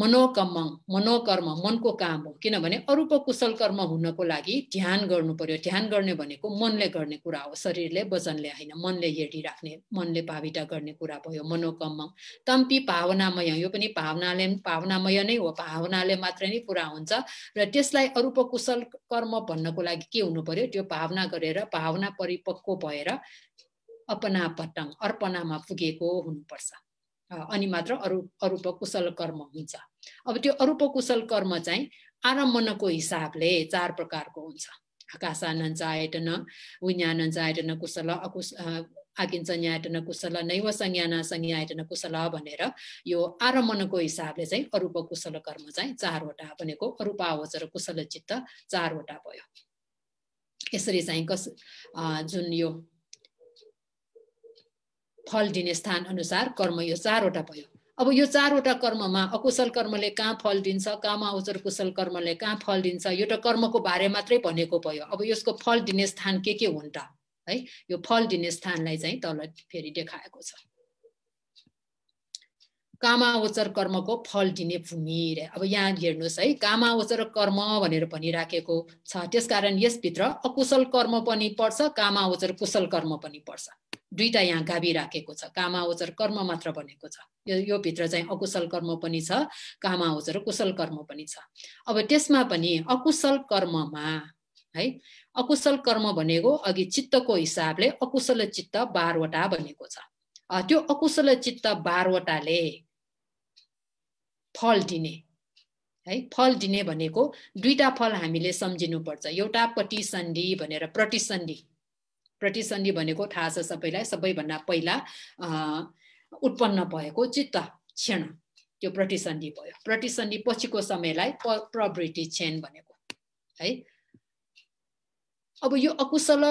मनोकम्म मनोकर्म मनको काम हो किनभने अरूको कुशल कर्म हुनको लागि ध्यान गर्नु पर्यो ध्यान गर्ने भनेको मनले गर्ने कुरा हो शरीरले वचनले होइन मनले हेरिराख्ने मनले पाविटा गर्ने कुरा भयो मनोकम्म तम्पी भावनामय यो पनि भावनाले भावनामय नै हो भावनाले मात्र नै पुरा हुन्छ र त्यसलाई अरूको कुशल कर्म भन्नको लागि के हुनु पर्यो त्यो भावना गरेर भावना परिपक्व भएर अपनापट्टङ अर्पनामा पुगेको हुनुपर्छ अनि मात्र अरू अरूप कुशल कर्म हुन्छ अब त्यो अरूप कुशल कर्म चाहिँ आरम्भनको हिसाबले चार प्रकारको हुन्छ आकाशानन्चायटन विज्ञानन्चायटन कुशल अकुश आकिञ्चन्यायटन कुशल नैव संज्ञान संज्ञायटन कुशल भनेर यो आरम्भनको हिसाबले चाहिँ अरूप कुशल कर्म चाहिँ चारवटा भनेको अरूपावचर कुशल चित्त चारवटा भयो यसरी चाहिँ कस जुन यो फल दिने स्थान अनुसार कर्म यो चारवटा भयो अब यो चारवटा कर्ममा अकुशल कर्मले कहाँ फल दिन्छ कहाँमा अवचर कुशल कर्मले कहाँ फल दिन्छ यो त कर्मको बारे मात्रै भनेको भयो अब यसको फल दिने स्थान के के हुन् त है यो फल दिने स्थानलाई चाहिँ तल फेरि देखाएको छ कामावचर कर्मको फल दिने भूमि रे अब यहाँ हेर्नुहोस् है कामावचर कर्म भनेर भनिराखेको छ त्यसकारण यसभित्र अकुशल कर्म पनि पर्छ कामावचर कुशल कर्म पनि पर्छ दुईवटा यहाँ राखेको छ कामाओजर कर्म मात्र बनेको छ यो यो भित्र चाहिँ अकुशल कर्म पनि छ कामाओजर कुशल कर्म पनि छ अब त्यसमा पनि अकुशल कर्ममा है अकुशल कर्म भनेको अघि चित्तको हिसाबले अकुशल चित्त बाह्रवटा भनेको छ त्यो अकुशल चित्त बाह्रवटाले फल दिने है फल दिने भनेको दुईवटा फल हामीले सम्झिनुपर्छ एउटा प्रतिसन्धि भनेर प्रतिसन्धि प्रतिसन्धि भनेको थाहा छ सबैलाई सबैभन्दा पहिला उत्पन्न भएको चित्त क्षण त्यो प्रतिसन्धि भयो प्रतिसन्धि पछिको समयलाई प प्रवृत्ति क्षण भनेको है अब यो अकुशल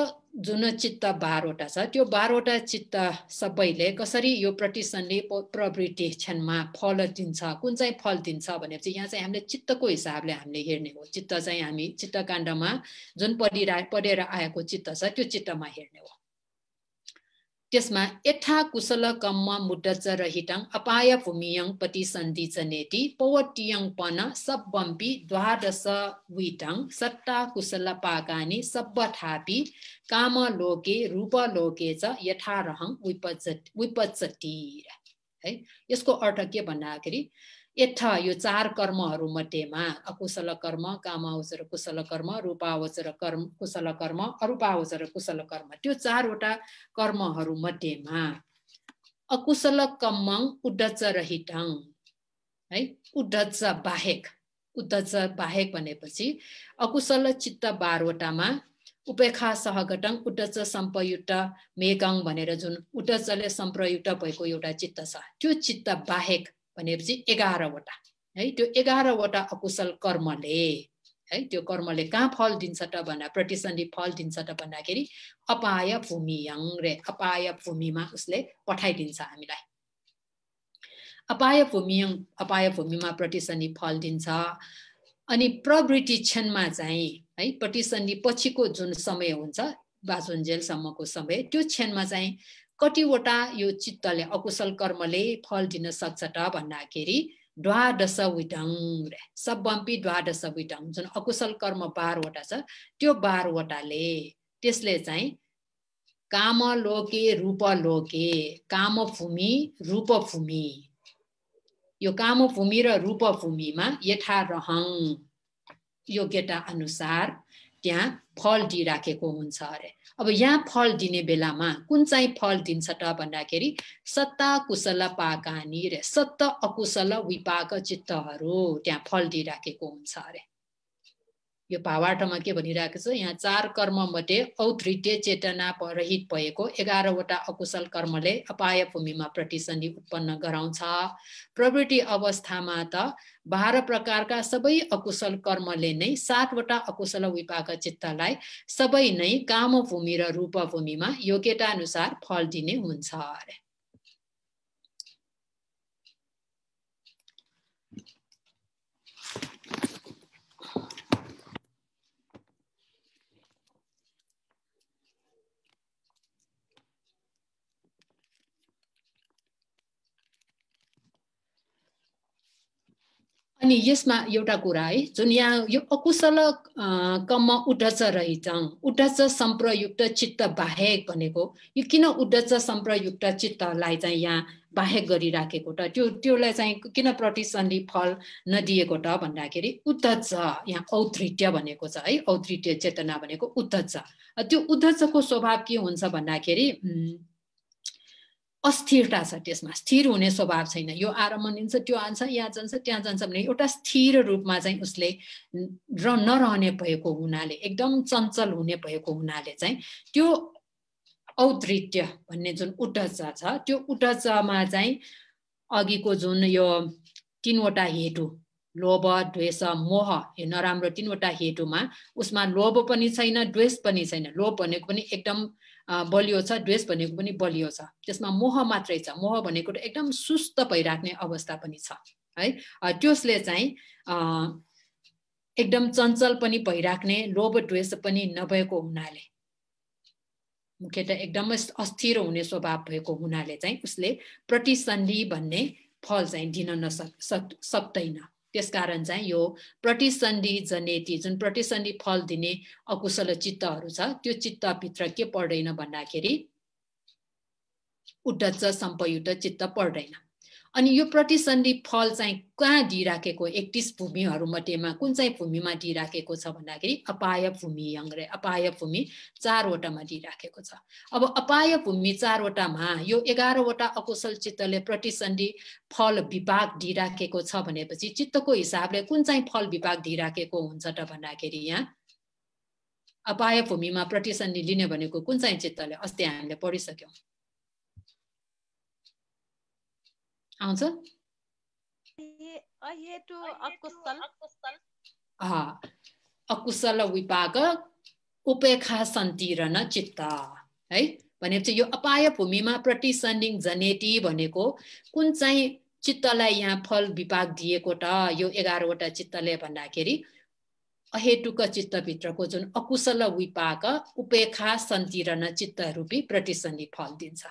जुन चित्त बाह्रवटा छ त्यो बाह्रवटा चित्त सबैले कसरी यो प्रटिसनले प्रवृत्ति क्षणमा फल दिन्छ कुन चाहिँ फल दिन्छ भनेपछि यहाँ चाहिँ हामीले चित्तको हिसाबले हामीले हेर्ने हो चित्त चाहिँ हामी चित्तकाण्डमा जुन पढिरह पढेर आएको चित्त छ त्यो चित्तमा हेर्ने हो त्यसमा यथा कुशल कम्म मुद्दच रहिटङ अपाय भूमियङ सन्धि च नेति पवटियङ पन सबम्पी द्वादश विटङ सत्ता कुशल पाकानि सबथापि काम लोके रूप लोके च यथारहङ विपच विपचति है यसको अर्थ के भन्दाखेरि यथ यो चार कर्महरू मध्येमा अकुशल कर्म कामावचर कुशल कर्म रूपावचर कर्म कुशल कर्म अरूपावचर कुशल कर्म त्यो चारवटा कर्महरू मध्येमा अकुशल कम्मङ उद्धच रहितङ है उद्धच बाहेक उद्धच बाहेक भनेपछि अकुशल चित्त बाह्रवटामा उपेक्षा सहगटङ उद्धच सम्पयुक्त मेगङ भनेर जुन उद्धचले सम्प्रयुक्त भएको एउटा चित्त छ त्यो चित्त बाहेक भनेपछि एघारवटा है त्यो एघारवटा अकुशल कर्मले है त्यो कर्मले कहाँ फल दिन्छ त भन्दा प्रतिसन्धि फल दिन्छ त भन्दाखेरि अपाय भूमि यङ रे अपाय भूमिमा उसले पठाइदिन्छ हामीलाई अपाय भूमि अपाय भूमिमा प्रतिसन्धि फल दिन्छ अनि प्रवृत्ति क्षणमा चाहिँ है प्रतिसन्धि पछिको जुन समय हुन्छ बाजुन्जेलसम्मको समय त्यो क्षणमा चाहिँ कतिवटा यो चित्तले अकुशल कर्मले फल दिन सक्छ त भन्दाखेरि द्वादश विटङ रे सबम्पी द्वादश विटङ जुन अकुशल कर्म बाह्रवटा छ त्यो बाह्रवटाले त्यसले चाहिँ काम लोके रूप लोके काम भूमि रूप भूमि यो काम भूमि र रूप भूमिमा यथा योग्यता अनुसार त्यहाँ फल दिइराखेको हुन्छ अरे अब यहाँ फल दिने बेलामा कुन चाहिँ फल दिन्छ त भन्दाखेरि सत्ता कुशल पाकानी रे सत्त अकुशल विपाक चित्तहरू त्यहाँ फल दिइराखेको हुन्छ अरे यो भावार्थमा के भनिरहेको छ यहाँ चार कर्म मध्ये औधृत्य चेतना रहित भएको एघारवटा अकुशल कर्मले अपाय भूमिमा प्रतिसन्धि उत्पन्न गराउँछ प्रवृत्ति अवस्थामा त बाह्र प्रकारका सबै अकुशल कर्मले नै सातवटा अकुशल विपाक चित्तलाई सबै नै कामभूमि र रूपभूमिमा योग्यताअनुसार फल दिने हुन्छ अरे अनि यसमा एउटा कुरा है जुन यहाँ यो अकुशल कम उडच रहेछौँ उडच सम्प्रयुक्त चित्त बाहेक भनेको यो किन उडच सम्प्रयुक्त चित्तलाई चाहिँ यहाँ बाहेक गरिराखेको त त्यो त्योलाई चाहिँ किन प्रतिसन्धि फल नदिएको त भन्दाखेरि उद्धच यहाँ औत्रित्य भनेको छ है औत्रित्य चेतना भनेको उद्धच त्यो उद्धचको स्वभाव के हुन्छ भन्दाखेरि अस्थिरता छ त्यसमा स्थिर हुने स्वभाव छैन यो आरम्भ दिन्छ त्यो आन्छ यहाँ जान्छ त्यहाँ जान्छ भने एउटा स्थिर रूपमा चाहिँ उसले र नरहने भएको हुनाले एकदम चञ्चल हुने भएको हुनाले चाहिँ त्यो औदृत्य भन्ने जुन उटच छ त्यो उटचमा चाहिँ अघिको जुन यो तिनवटा हेटु लोभ द्वेष मोह यो नराम्रो तिनवटा हेटुमा उसमा लोभ पनि छैन द्वेष पनि छैन लोभ भनेको पनि एकदम बलियो छ ड्रेस भनेको पनि बलियो छ त्यसमा मोह मात्रै छ मोह भनेको एकदम सुस्त भइराख्ने अवस्था पनि छ है त्यसले चाहिँ एकदम चञ्चल पनि भइराख्ने लोभ ड्रेस पनि नभएको हुनाले मुख्यतः एकदमै अस्थिर हुने स्वभाव भएको हुनाले चाहिँ उसले प्रतिसन्धि भन्ने फल चाहिँ दिन नसक् सक् सक्दैन त्यसकारण चाहिँ यो प्रतिसन्धि जनेती जुन प्रतिसन्धि फल दिने अकुशल चित्तहरू छ त्यो चित्तभित्र के पर्दैन भन्दाखेरि उड्डच सम्पयुद्ध चित्त पर्दैन अनि यो प्रतिसन्धि फल चाहिँ कहाँ दिइराखेको एकतिस भूमिहरूमध्येमा कुन चाहिँ भूमिमा दिइराखेको छ भन्दाखेरि अपाय भूमि अङ्ग्रे अपाय भूमि चारवटामा दिइराखेको छ अब अपाय भूमि चारवटामा यो एघारवटा अकुशल चित्तले प्रतिसन्धि फल विभाग दिइराखेको छ भनेपछि चित्तको हिसाबले कुन चाहिँ फल विभाग दिइराखेको हुन्छ त भन्दाखेरि यहाँ अपाय भूमिमा प्रतिसन्धि लिने भनेको कुन चाहिँ चित्तले अस्ति हामीले पढिसक्यौँ आउँछ अकुशल विपाक उपेखा सन्तिरन चित्त है भनेपछि यो अपाय भूमिमा प्रतिसन्डिङ जनेटी भनेको कुन चाहिँ चित्तलाई यहाँ फल विपाक दिएको त यो एघारवटा चित्तले भन्दाखेरि अहेटुक चित्तभित्रको जुन अकुशल विपाक उपेखा सन्तिरन चित्त रूपी प्रतिसन्धि फल दिन्छ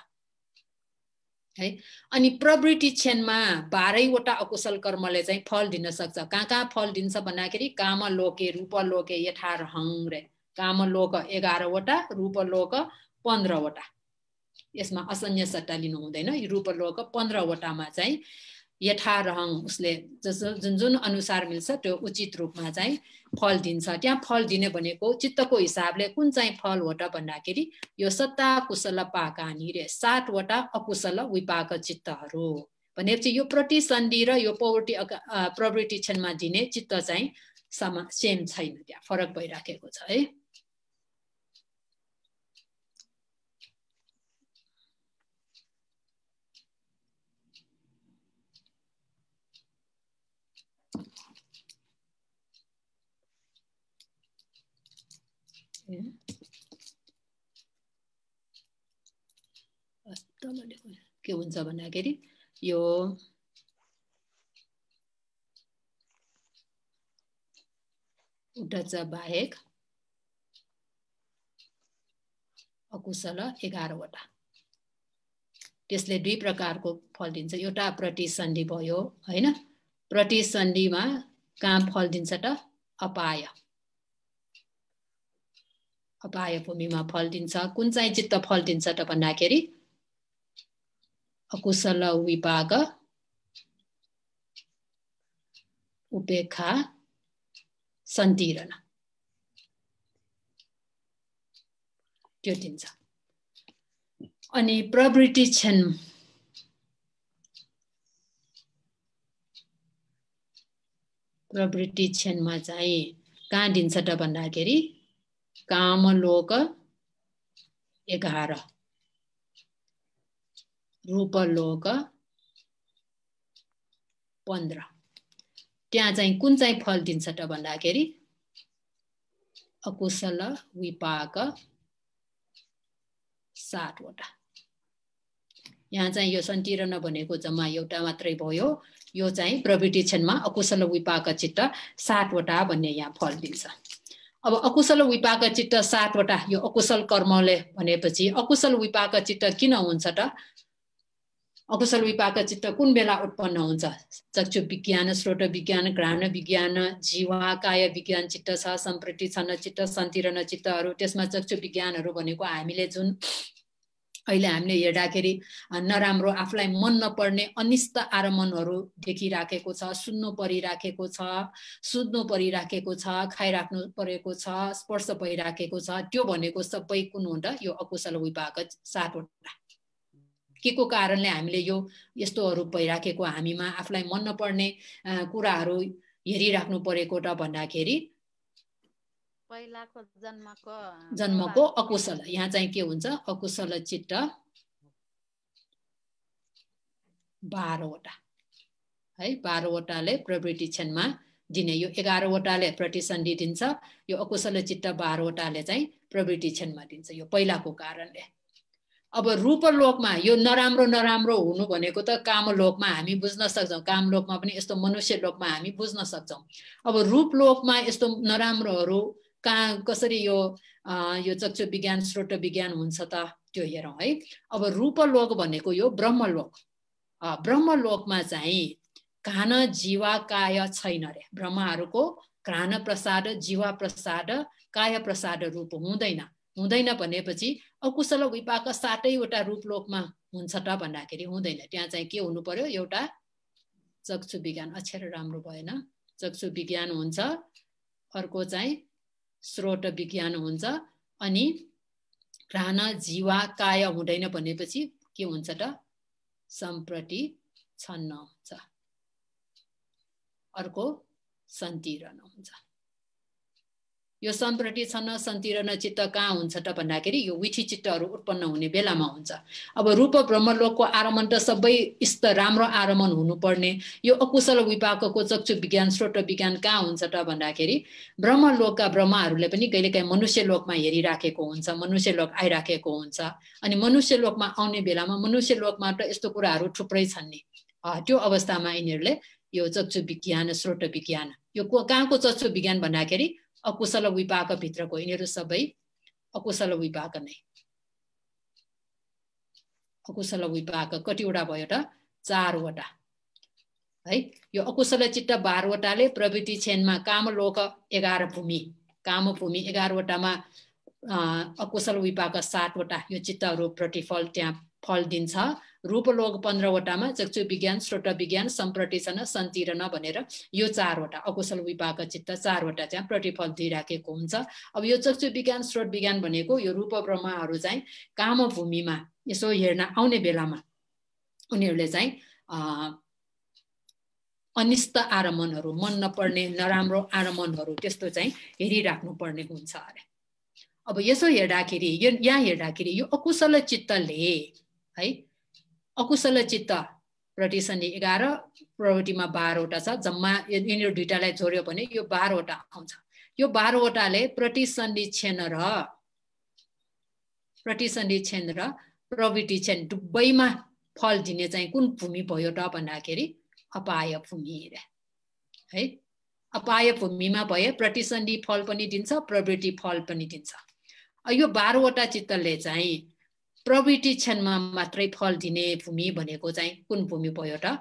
है अनि प्रवृत्ति क्षणमा बाह्रैवटा अकुशल कर्मले चाहिँ फल दिन सक्छ कहाँ कहाँ फल दिन्छ भन्दाखेरि काम लोके रूप लोके यथा रे काम लोक एघारवटा रूप लोक पन्ध्रवटा यसमा असन्य सट्टा लिनु हुँदैन यो रूपलोक पन्ध्रवटामा चाहिँ यथारहङ उसले जस जुन जुन अनुसार मिल्छ त्यो उचित रूपमा चाहिँ फल दिन्छ त्यहाँ फल दिने भनेको चित्तको हिसाबले कुन चाहिँ फल हो त भन्दाखेरि यो सत्ता कुशल हानी रे सातवटा अकुशल विपाक चित्तहरू भनेपछि यो प्रतिसन्धि र यो पौर्टी प्रवृत्ति क्षणमा दिने चित्त चाहिँ समा सेम छैन त्यहाँ फरक भइराखेको छ है के हुन्छ भन्दाखेरि यो उडचा बाहेक अकुशल एघारवटा त्यसले दुई प्रकारको फल दिन्छ एउटा प्रतिसन्धि भयो होइन प्रतिसन्धिमा कहाँ फल दिन्छ त अपाय अपाय भूमिमा फल्दिन्छ कुन चाहिँ चित्त फल्दिन्छ त भन्दाखेरि अकुशल विभाग उपेक्षा सन्तिरण त्यो दिन्छ अनि प्रवृत्ति क्षण प्रवृत्ति क्षणमा चाहिँ कहाँ दिन्छ त भन्दाखेरि कामलोक एघार रूपलोक पन्ध्र त्यहाँ चाहिँ कुन चाहिँ फल दिन्छ त भन्दाखेरि अकुशल विपाक सातवटा यहाँ चाहिँ यो सन्तिरण भनेको जम्मा एउटा मात्रै भयो यो चाहिँ क्षणमा अकुशल विपाक चित्त सातवटा भन्ने यहाँ फल दिन्छ अब अकुशल विपाक चित्त सातवटा यो अकुशल कर्मले भनेपछि अकुशल विपाक चित्त किन हुन्छ त अकुशल विपाक चित्त कुन बेला उत्पन्न हुन्छ चक्षु विज्ञान स्रोत विज्ञान घ्राण विज्ञान जीवा काय विज्ञान चित्त छ सम्प्रति छन्न चित्त सन्तिरण चित्तहरू त्यसमा चक्षु विज्ञानहरू भनेको हामीले जुन अहिले हामीले हेर्दाखेरि नराम्रो आफूलाई मन नपर्ने अनिष्ट आरमणहरू देखिराखेको छ सुन्नु परिराखेको छ सुत्नु परिराखेको छ खाइराख्नु परेको छ स्पर्श भइराखेको छ त्यो भनेको सबै कुन हो त यो अकुशल विभाग सातवटा के को कारणले हामीले यो यस्तोहरू भइराखेको हामीमा आफूलाई मन नपर्ने कुराहरू हेरिराख्नु परेको र भन्दाखेरि पहिलाको जन्मको जन्मको अकुशल यहाँ चाहिँ के हुन्छ अकुशल चित्त बाह्रवटा है बाह्रवटाले प्रवृत्ति क्षणमा दिने यो एघारवटाले प्रतिसन्धि दिन्छ यो अकुशल चित्त बाह्रवटाले चाहिँ प्रवृत्ति क्षणमा दिन्छ यो पहिलाको कारणले अब रूपलोकमा यो नराम्रो नराम्रो हुनु भनेको त कामलोकमा हामी बुझ्न सक्छौँ कामलोकमा पनि यस्तो मनुष्य लोकमा हामी बुझ्न सक्छौँ अब रूपलोकमा यस्तो नराम्रोहरू कहाँ कसरी यो आ, यो चक्षु विज्ञान श्रोत विज्ञान हुन्छ त त्यो हेरौँ है अब रूपलोक भनेको यो ब्रह्मलोक ब्रह्मलोकमा चाहिँ घान काय छैन रे ब्रह्माहरूको घान प्रसाद जीवा प्रसाद काय प्रसाद रूप हुँदैन हुँदैन भनेपछि अकुशल विपाक सातैवटा रूपलोकमा हुन्छ त भन्दाखेरि हुँदैन त्यहाँ चाहिँ के हुनु पर्यो एउटा चक्षु विज्ञान अक्षर राम्रो भएन चक्षु विज्ञान हुन्छ अर्को चाहिँ स्रोत विज्ञान हुन्छ अनि प्राण जीवा काय हुँदैन भनेपछि के हुन्छ त सम्प्रति छन्न हुन्छ अर्को सन्तिरहनु हुन्छ यो सम्प्रति छन्न न चित्त कहाँ हुन्छ त भन्दाखेरि यो विठी चित्तहरू उत्पन्न हुने बेलामा हुन्छ अब रूप ब्रह्मलोकको आरमण त सबै इष्ट राम्रो आरमण हुनुपर्ने यो अकुशल विपाकको चक्षु विज्ञान स्रोत विज्ञान कहाँ हुन्छ त भन्दाखेरि ब्रह्मलोकका ब्रह्महरूले पनि कहिलेकाहीँ मनुष्य लोकमा हेरिराखेको हुन्छ मनुष्य लोक आइराखेको हुन्छ अनि मनुष्य लोकमा आउने बेलामा मनुष्य लोकमा त यस्तो कुराहरू थुप्रै छन् नि त्यो अवस्थामा यिनीहरूले यो चक्षु विज्ञान स्रोत विज्ञान यो कहाँको चक्षु विज्ञान भन्दाखेरि अकुशल विपाकभित्रको यिनीहरू सबै अकुशल विपाक नै अकुशल विपाक कतिवटा भयो त चारवटा है यो अकुशल चित्त बाह्रवटाले प्रवृत्ति क्षेत्रमा काम लोक एघार भूमि काम भूमि एघारवटामा अकुशल विपाक सातवटा यो चित्तहरू प्रतिफल त्यहाँ फल दिन्छ रूपलोग पन्ध्रवटामा चक्षु विज्ञान श्रोत विज्ञान सम्प्रटेचन सन्तिरण भनेर यो चारवटा अकुशल विपाक चित्त चारवटा चाहिँ प्रतिफल दिइराखेको हुन्छ अब यो चक्षु विज्ञान श्रोत विज्ञान भनेको यो रूप ब्रह्माहरू चाहिँ कामभूमिमा यसो हेर्न आउने बेलामा उनीहरूले चाहिँ अनिष्ट आरमनहरू मन नपर्ने नराम्रो आरमनहरू त्यस्तो चाहिँ हेरिराख्नु पर्ने हुन्छ अरे अब यसो हेर्दाखेरि यो यहाँ हेर्दाखेरि यो अकुशल चित्तले है अकुशल चित्त प्रतिसन्धि एघार प्रवृत्तिमा बाह्रवटा छ जम्मा यिनीहरू दुइटालाई जोड्यो भने यो बाह्रवटा आउँछ यो बाह्रवटाले प्रतिसन्धि क्षण र प्रतिसन्धि क्षण र प्रवृत्ति क्षण दुबैमा फल दिने चाहिँ कुन भूमि भयो त भन्दाखेरि अपाय भूमि है अपाय भूमिमा भए प्रतिसन्धि फल पनि दिन्छ प्रवृत्ति फल पनि दिन्छ यो बाह्रवटा चित्तले चाहिँ प्रवृत्ति क्षणमा मात्रै फल दिने भूमि भनेको चाहिँ कुन भूमि भयो त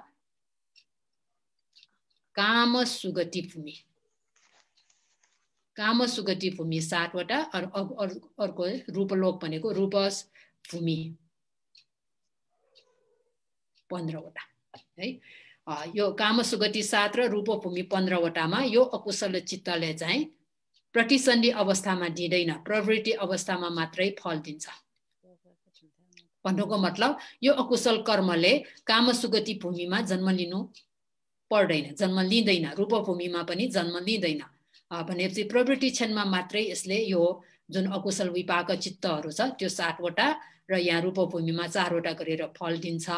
काम सुगति भूमि काम सुगति भूमि सातवटा अरू अर्को रूपलोक भनेको रूपस भूमि पन्ध्रवटा है यो काम सुगति सात र रूप रूपभूमि पन्ध्रवटामा यो अकुशल चित्तले चाहिँ प्रतिसन्धि अवस्थामा दिँदैन प्रवृत्ति अवस्थामा मात्रै फल दिन्छ भन्नुको मतलब यो अकुशल कर्मले काम सुगति भूमिमा जन्म लिनु पर्दैन जन्म लिँदैन रूपभूमिमा पनि जन्म लिँदैन भनेपछि प्रवृत्ति क्षणमा मात्रै यसले यो जुन अकुशल विपाक चित्तहरू छ त्यो सातवटा र यहाँ रूपभूमिमा चारवटा गरेर फल दिन्छ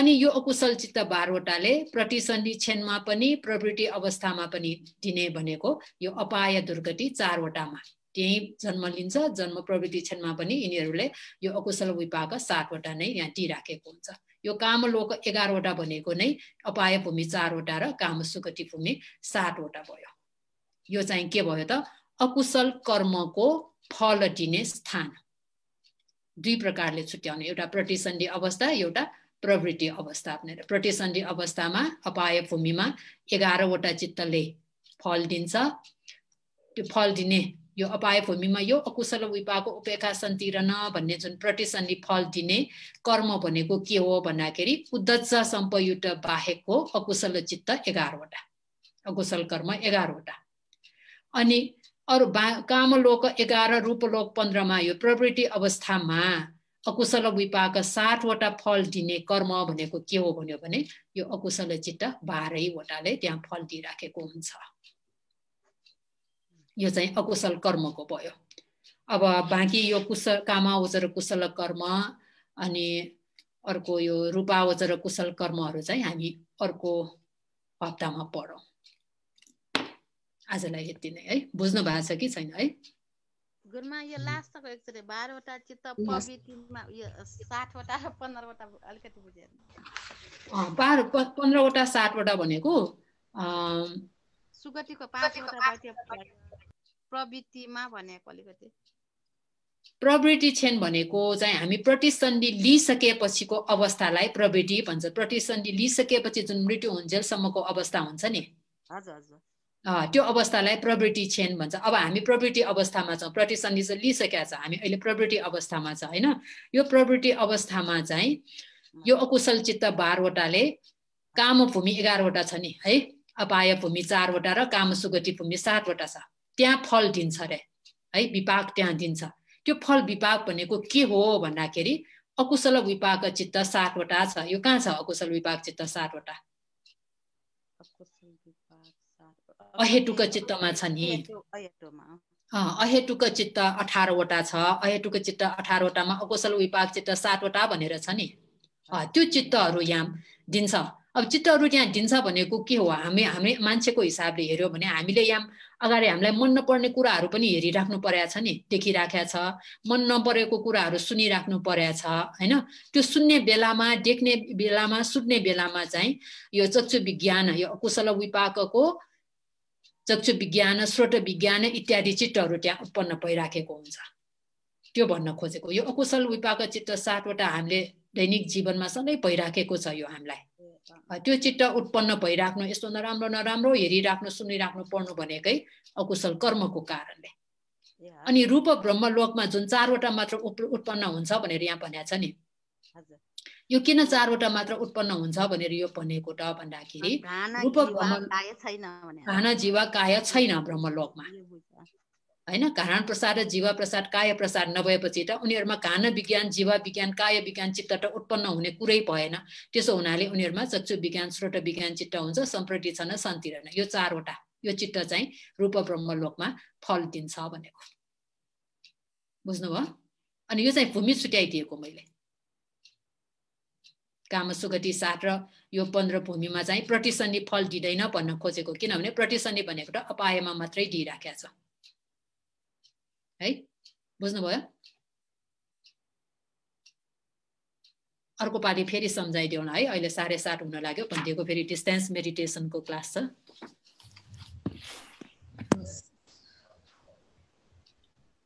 अनि यो अकुशल चित्त बाह्रवटाले प्रतिसन्धि क्षणमा पनि प्रवृत्ति अवस्थामा पनि दिने भनेको यो अपाय दुर्गति चारवटामा त्यहीँ जन्म लिन्छ जन्म प्रवृत्ति क्षणमा पनि यिनीहरूले यो अकुशल विपाक सातवटा नै यहाँ दिइराखेको हुन्छ यो कामलोक एघारवटा भनेको नै अपाय भूमि चारवटा र काम सुगति भूमि सातवटा भयो यो चाहिँ के भयो त अकुशल कर्मको फल दिने स्थान दुई प्रकारले छुट्याउने एउटा प्रतिसन्धि अवस्था एउटा प्रवृत्ति अवस्था भनेर प्रतिसन्धि अवस्थामा अपाय भूमिमा एघारवटा चित्तले फल दिन्छ त्यो फल दिने यो अपाय भूमिमा यो अकुशल विपाको उपेक्षा सन्तिरन भन्ने जुन प्रटेसनले फल दिने कर्म भनेको के हो भन्दाखेरि उद्ध सम्पयुट बाहेकको अकुशल चित्त एघारवटा अकुशल कर्म एघारवटा अनि अरू बा कामलोक एघार रूपलोक पन्ध्रमा यो प्रवृत्ति अवस्थामा अकुशल विपाक सातवटा फल दिने कर्म भनेको के हो भन्यो भने यो अकुशल चित्त बाह्रैवटाले त्यहाँ फल दिइराखेको हुन्छ यो चाहिँ अकुशल कर्मको भयो अब बाँकी यो कुशल कामावचर कुशल कर्म अनि अर्को यो रूपावचर कुशल कर्महरू चाहिँ हामी अर्को हप्तामा पढौँ आजलाई यति नै है बुझ्नु भएको छ कि छैन है गुरुमा यो लास्ट एकचोटि बाह्रवटा चित्त पवित्रमा यो साठवटा र पन्ध्रवटा अलिकति बुझेर बाह्र पन्ध्रवटा साठवटा भनेको सुगतिको पाँचवटा प्रवृत्तिमा भनेको अलिकति प्रवृत्ति क्षण भनेको चाहिँ हामी प्रतिसन्धि लिइसकेपछिको अवस्थालाई प्रवृत्ति भन्छ प्रतिसन्धि लिइसकेपछि जुन मृत्यु हुन्जेलसम्मको अवस्था हुन्छ नि हजुर त्यो अवस्थालाई प्रवृत्ति क्षण भन्छ अब हामी प्रवृत्ति अवस्थामा छौँ प्रतिसन्धि चाहिँ लिइसकेका छ हामी अहिले प्रवृत्ति अवस्थामा छ होइन यो प्रवृत्ति अवस्थामा चाहिँ यो अकुशल चित्त बाह्रवटाले कामभूमि एघारवटा छ नि है अपाय भूमि चारवटा र काम सुगति भूमि सातवटा छ त्यहाँ फल दिन्छ अरे है विपाक त्यहाँ दिन्छ त्यो फल विपाक भनेको के हो भन्दाखेरि अकुशल विपाक चित्त सातवटा छ यो कहाँ छ अकुशल विपाक चित्त सातवटा अहेटुक चित्तमा छ नि अहेटुक चित्त अठारवटा छ अहेटुक चित्त अठारवटामा अकुशल विपाक चित्त सातवटा भनेर छ नि त्यो चित्तहरू यहाँ दिन्छ अब चित्तहरू त्यहाँ दिन्छ भनेको के हो हामी हामी मान्छेको हिसाबले हेऱ्यौँ भने हामीले यहाँ अगाडि हामीलाई मन नपर्ने कुराहरू पनि हेरिराख्नु परेको छ नि देखिराखेको छ मन नपरेको कुराहरू सुनिराख्नु परेको छ होइन त्यो सुन्ने बेलामा देख्ने बेलामा सुत्ने बेलामा चाहिँ यो चक्षु विज्ञान यो अकुशल विपाकको चक्षु विज्ञान स्रोत विज्ञान इत्यादि चित्तहरू त्यहाँ उत्पन्न भइराखेको हुन्छ त्यो भन्न खोजेको यो अकुशल विपाक चित्त सातवटा हामीले दैनिक जीवनमा सधैँ भइराखेको छ यो हामीलाई त्यो चित्त उत्पन्न भइराख्नु यस्तो नराम्रो नराम्रो हेरिराख्नु सुनिराख्नु पर्नु भनेकै अकुशल कर्मको कारणले अनि रूप ब्रह्म लोकमा जुन चारवटा मात्र उत्पन्न हुन्छ भनेर यहाँ भनेको छ नि यो किन चारवटा मात्र उत्पन्न हुन्छ भनेर यो भनेको त भन्दाखेरि रूप ब्रह्म घाना जीवा काय छैन ब्रह्म लोकमा होइन घाण प्रसाद र जीवा प्रसाद काय प्रसाद नभएपछि त उनीहरूमा घान विज्ञान जीवा विज्ञान काय विज्ञान चित्त त उत्पन्न हुने कुरै भएन त्यसो हुनाले उनीहरूमा चक्षु विज्ञान श्रोत विज्ञान चित्त हुन्छ सम्प्रति छन रहेन यो चारवटा यो चित्त चाहिँ रूप ब्रह्म लोकमा फल दिन्छ भनेको बुझ्नुभयो अनि यो चाहिँ भूमि छुट्याइदिएको मैले काम सुगति साथ र यो पन्ध्र भूमिमा चाहिँ प्रतिसन्धि फल दिँदैन भन्न खोजेको किनभने प्रतिसन्धि भनेको त अपायमा मात्रै दिइराखेको छ है बुझ्नुभयो अर्को पालि फेरि सम्झाइदेऊ न है अहिले साढे सात हुन लाग्यो भनिदिएको फेरि डिस्टेन्स मेडिटेसनको क्लास छ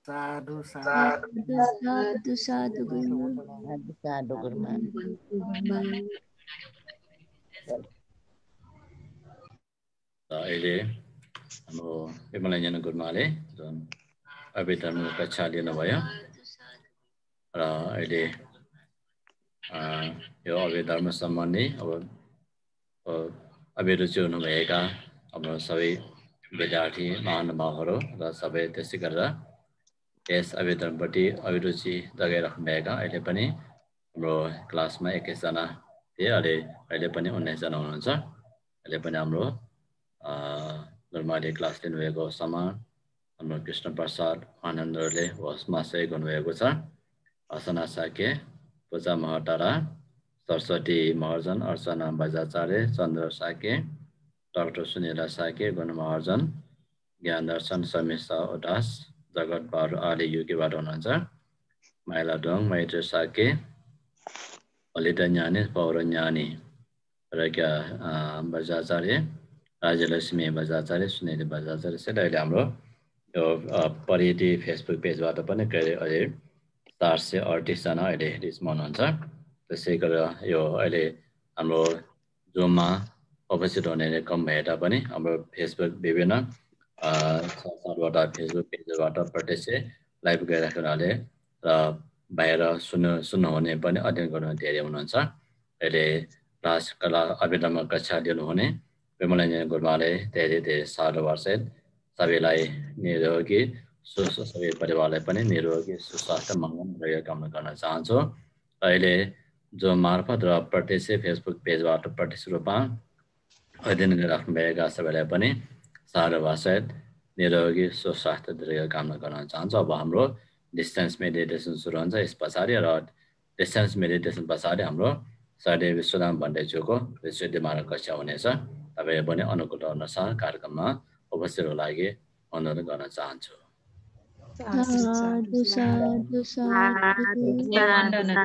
साधु साधु साधु साधु अहिले हाम्रो विमलञ्जन गुरुमाले अभिधर्म कक्षा लिनुभयो र अहिले यो अभिधर्म सम्बन्धी अब अभिरुचि हुनुभएका अब सबै विद्यार्थी महानुभावहरू र सबै त्यसै गरेर यस अभिधर्मपट्टि अभिरुचि जगाइराख्नुभएका अहिले पनि हाम्रो क्लासमा एक्काइसजना थिए अहिले अहिले पनि उन्नाइसजना हुनुहुन्छ अहिले पनि हाम्रो जुनमा अहिले क्लास लिनुभएको समान हाम्रो कृष्ण प्रसाद आनन्दले होसमासय गर्नुभएको छ असना साके पूजा महटारा सरस्वती महर्जन अर्चना बजाचार्य चन्द्र साके डक्टर सुनिला साके गुण महर्जन ज्ञान दर्शन समीसा उदास जगत बहादुर आदि युगीबाट हुनुहुन्छ माइला डोङ मैत्र साके अलिता न्यानी पौर न्यानी र क्या बजाचार्य राज्यलक्ष्मी बजाचार्य सुनिल बजाचार्य चाहिँ हाम्रो यो परिटी फेसबुक पेजबाट पनि कहिले अहिले चार सय अडतिसजना अहिले हेरिसमा हुनुहुन्छ त्यसै गरेर यो अहिले हाम्रो जुममा उपस्थित हुने कम भए तापनि हाम्रो फेसबुक विभिन्न सातवटा फेसबुक पेजहरूबाट प्रत्यक्ष लाइभ गइरहेको हुनाले र बाहिर सुन्नु सुन्नुहुने पनि अध्ययन गर्नु धेरै हुनुहुन्छ अहिले क्लास कला अभिनव कक्षा दिनुहुने विमलञ्जन गुरुमाले धेरै धेरै साह्रो वर्षित सबैलाई निरोगी सुस्थ सबै परिवारलाई पनि निरोगी सुस्वास्थ्य मङ्गल र कामना गर्न चाहन्छु अहिले जो मार्फत र प्रत्यक्ष फेसबुक पेजबाट प्रत्यक्ष रूपमा अध्ययन गरिराख्नुभएका सबैलाई पनि सारोभाषायत निरोगी सुस्वास्थ्य दीर्घ कामना गर्न चाहन्छु अब हाम्रो डिस्टेन्स मेडिटेसन सुरु हुन्छ यस पछाडि र डिस्टेन्स मेडिटेसन पछाडि हाम्रो साढे विश्वनाम भण्डेज्यूको विश्व दिमाग कक्षा हुनेछ तपाईँ पनि अनुकूल अनुसार कार्यक्रममा अवसरको लागि अनुरोध गर्न चाहन्छु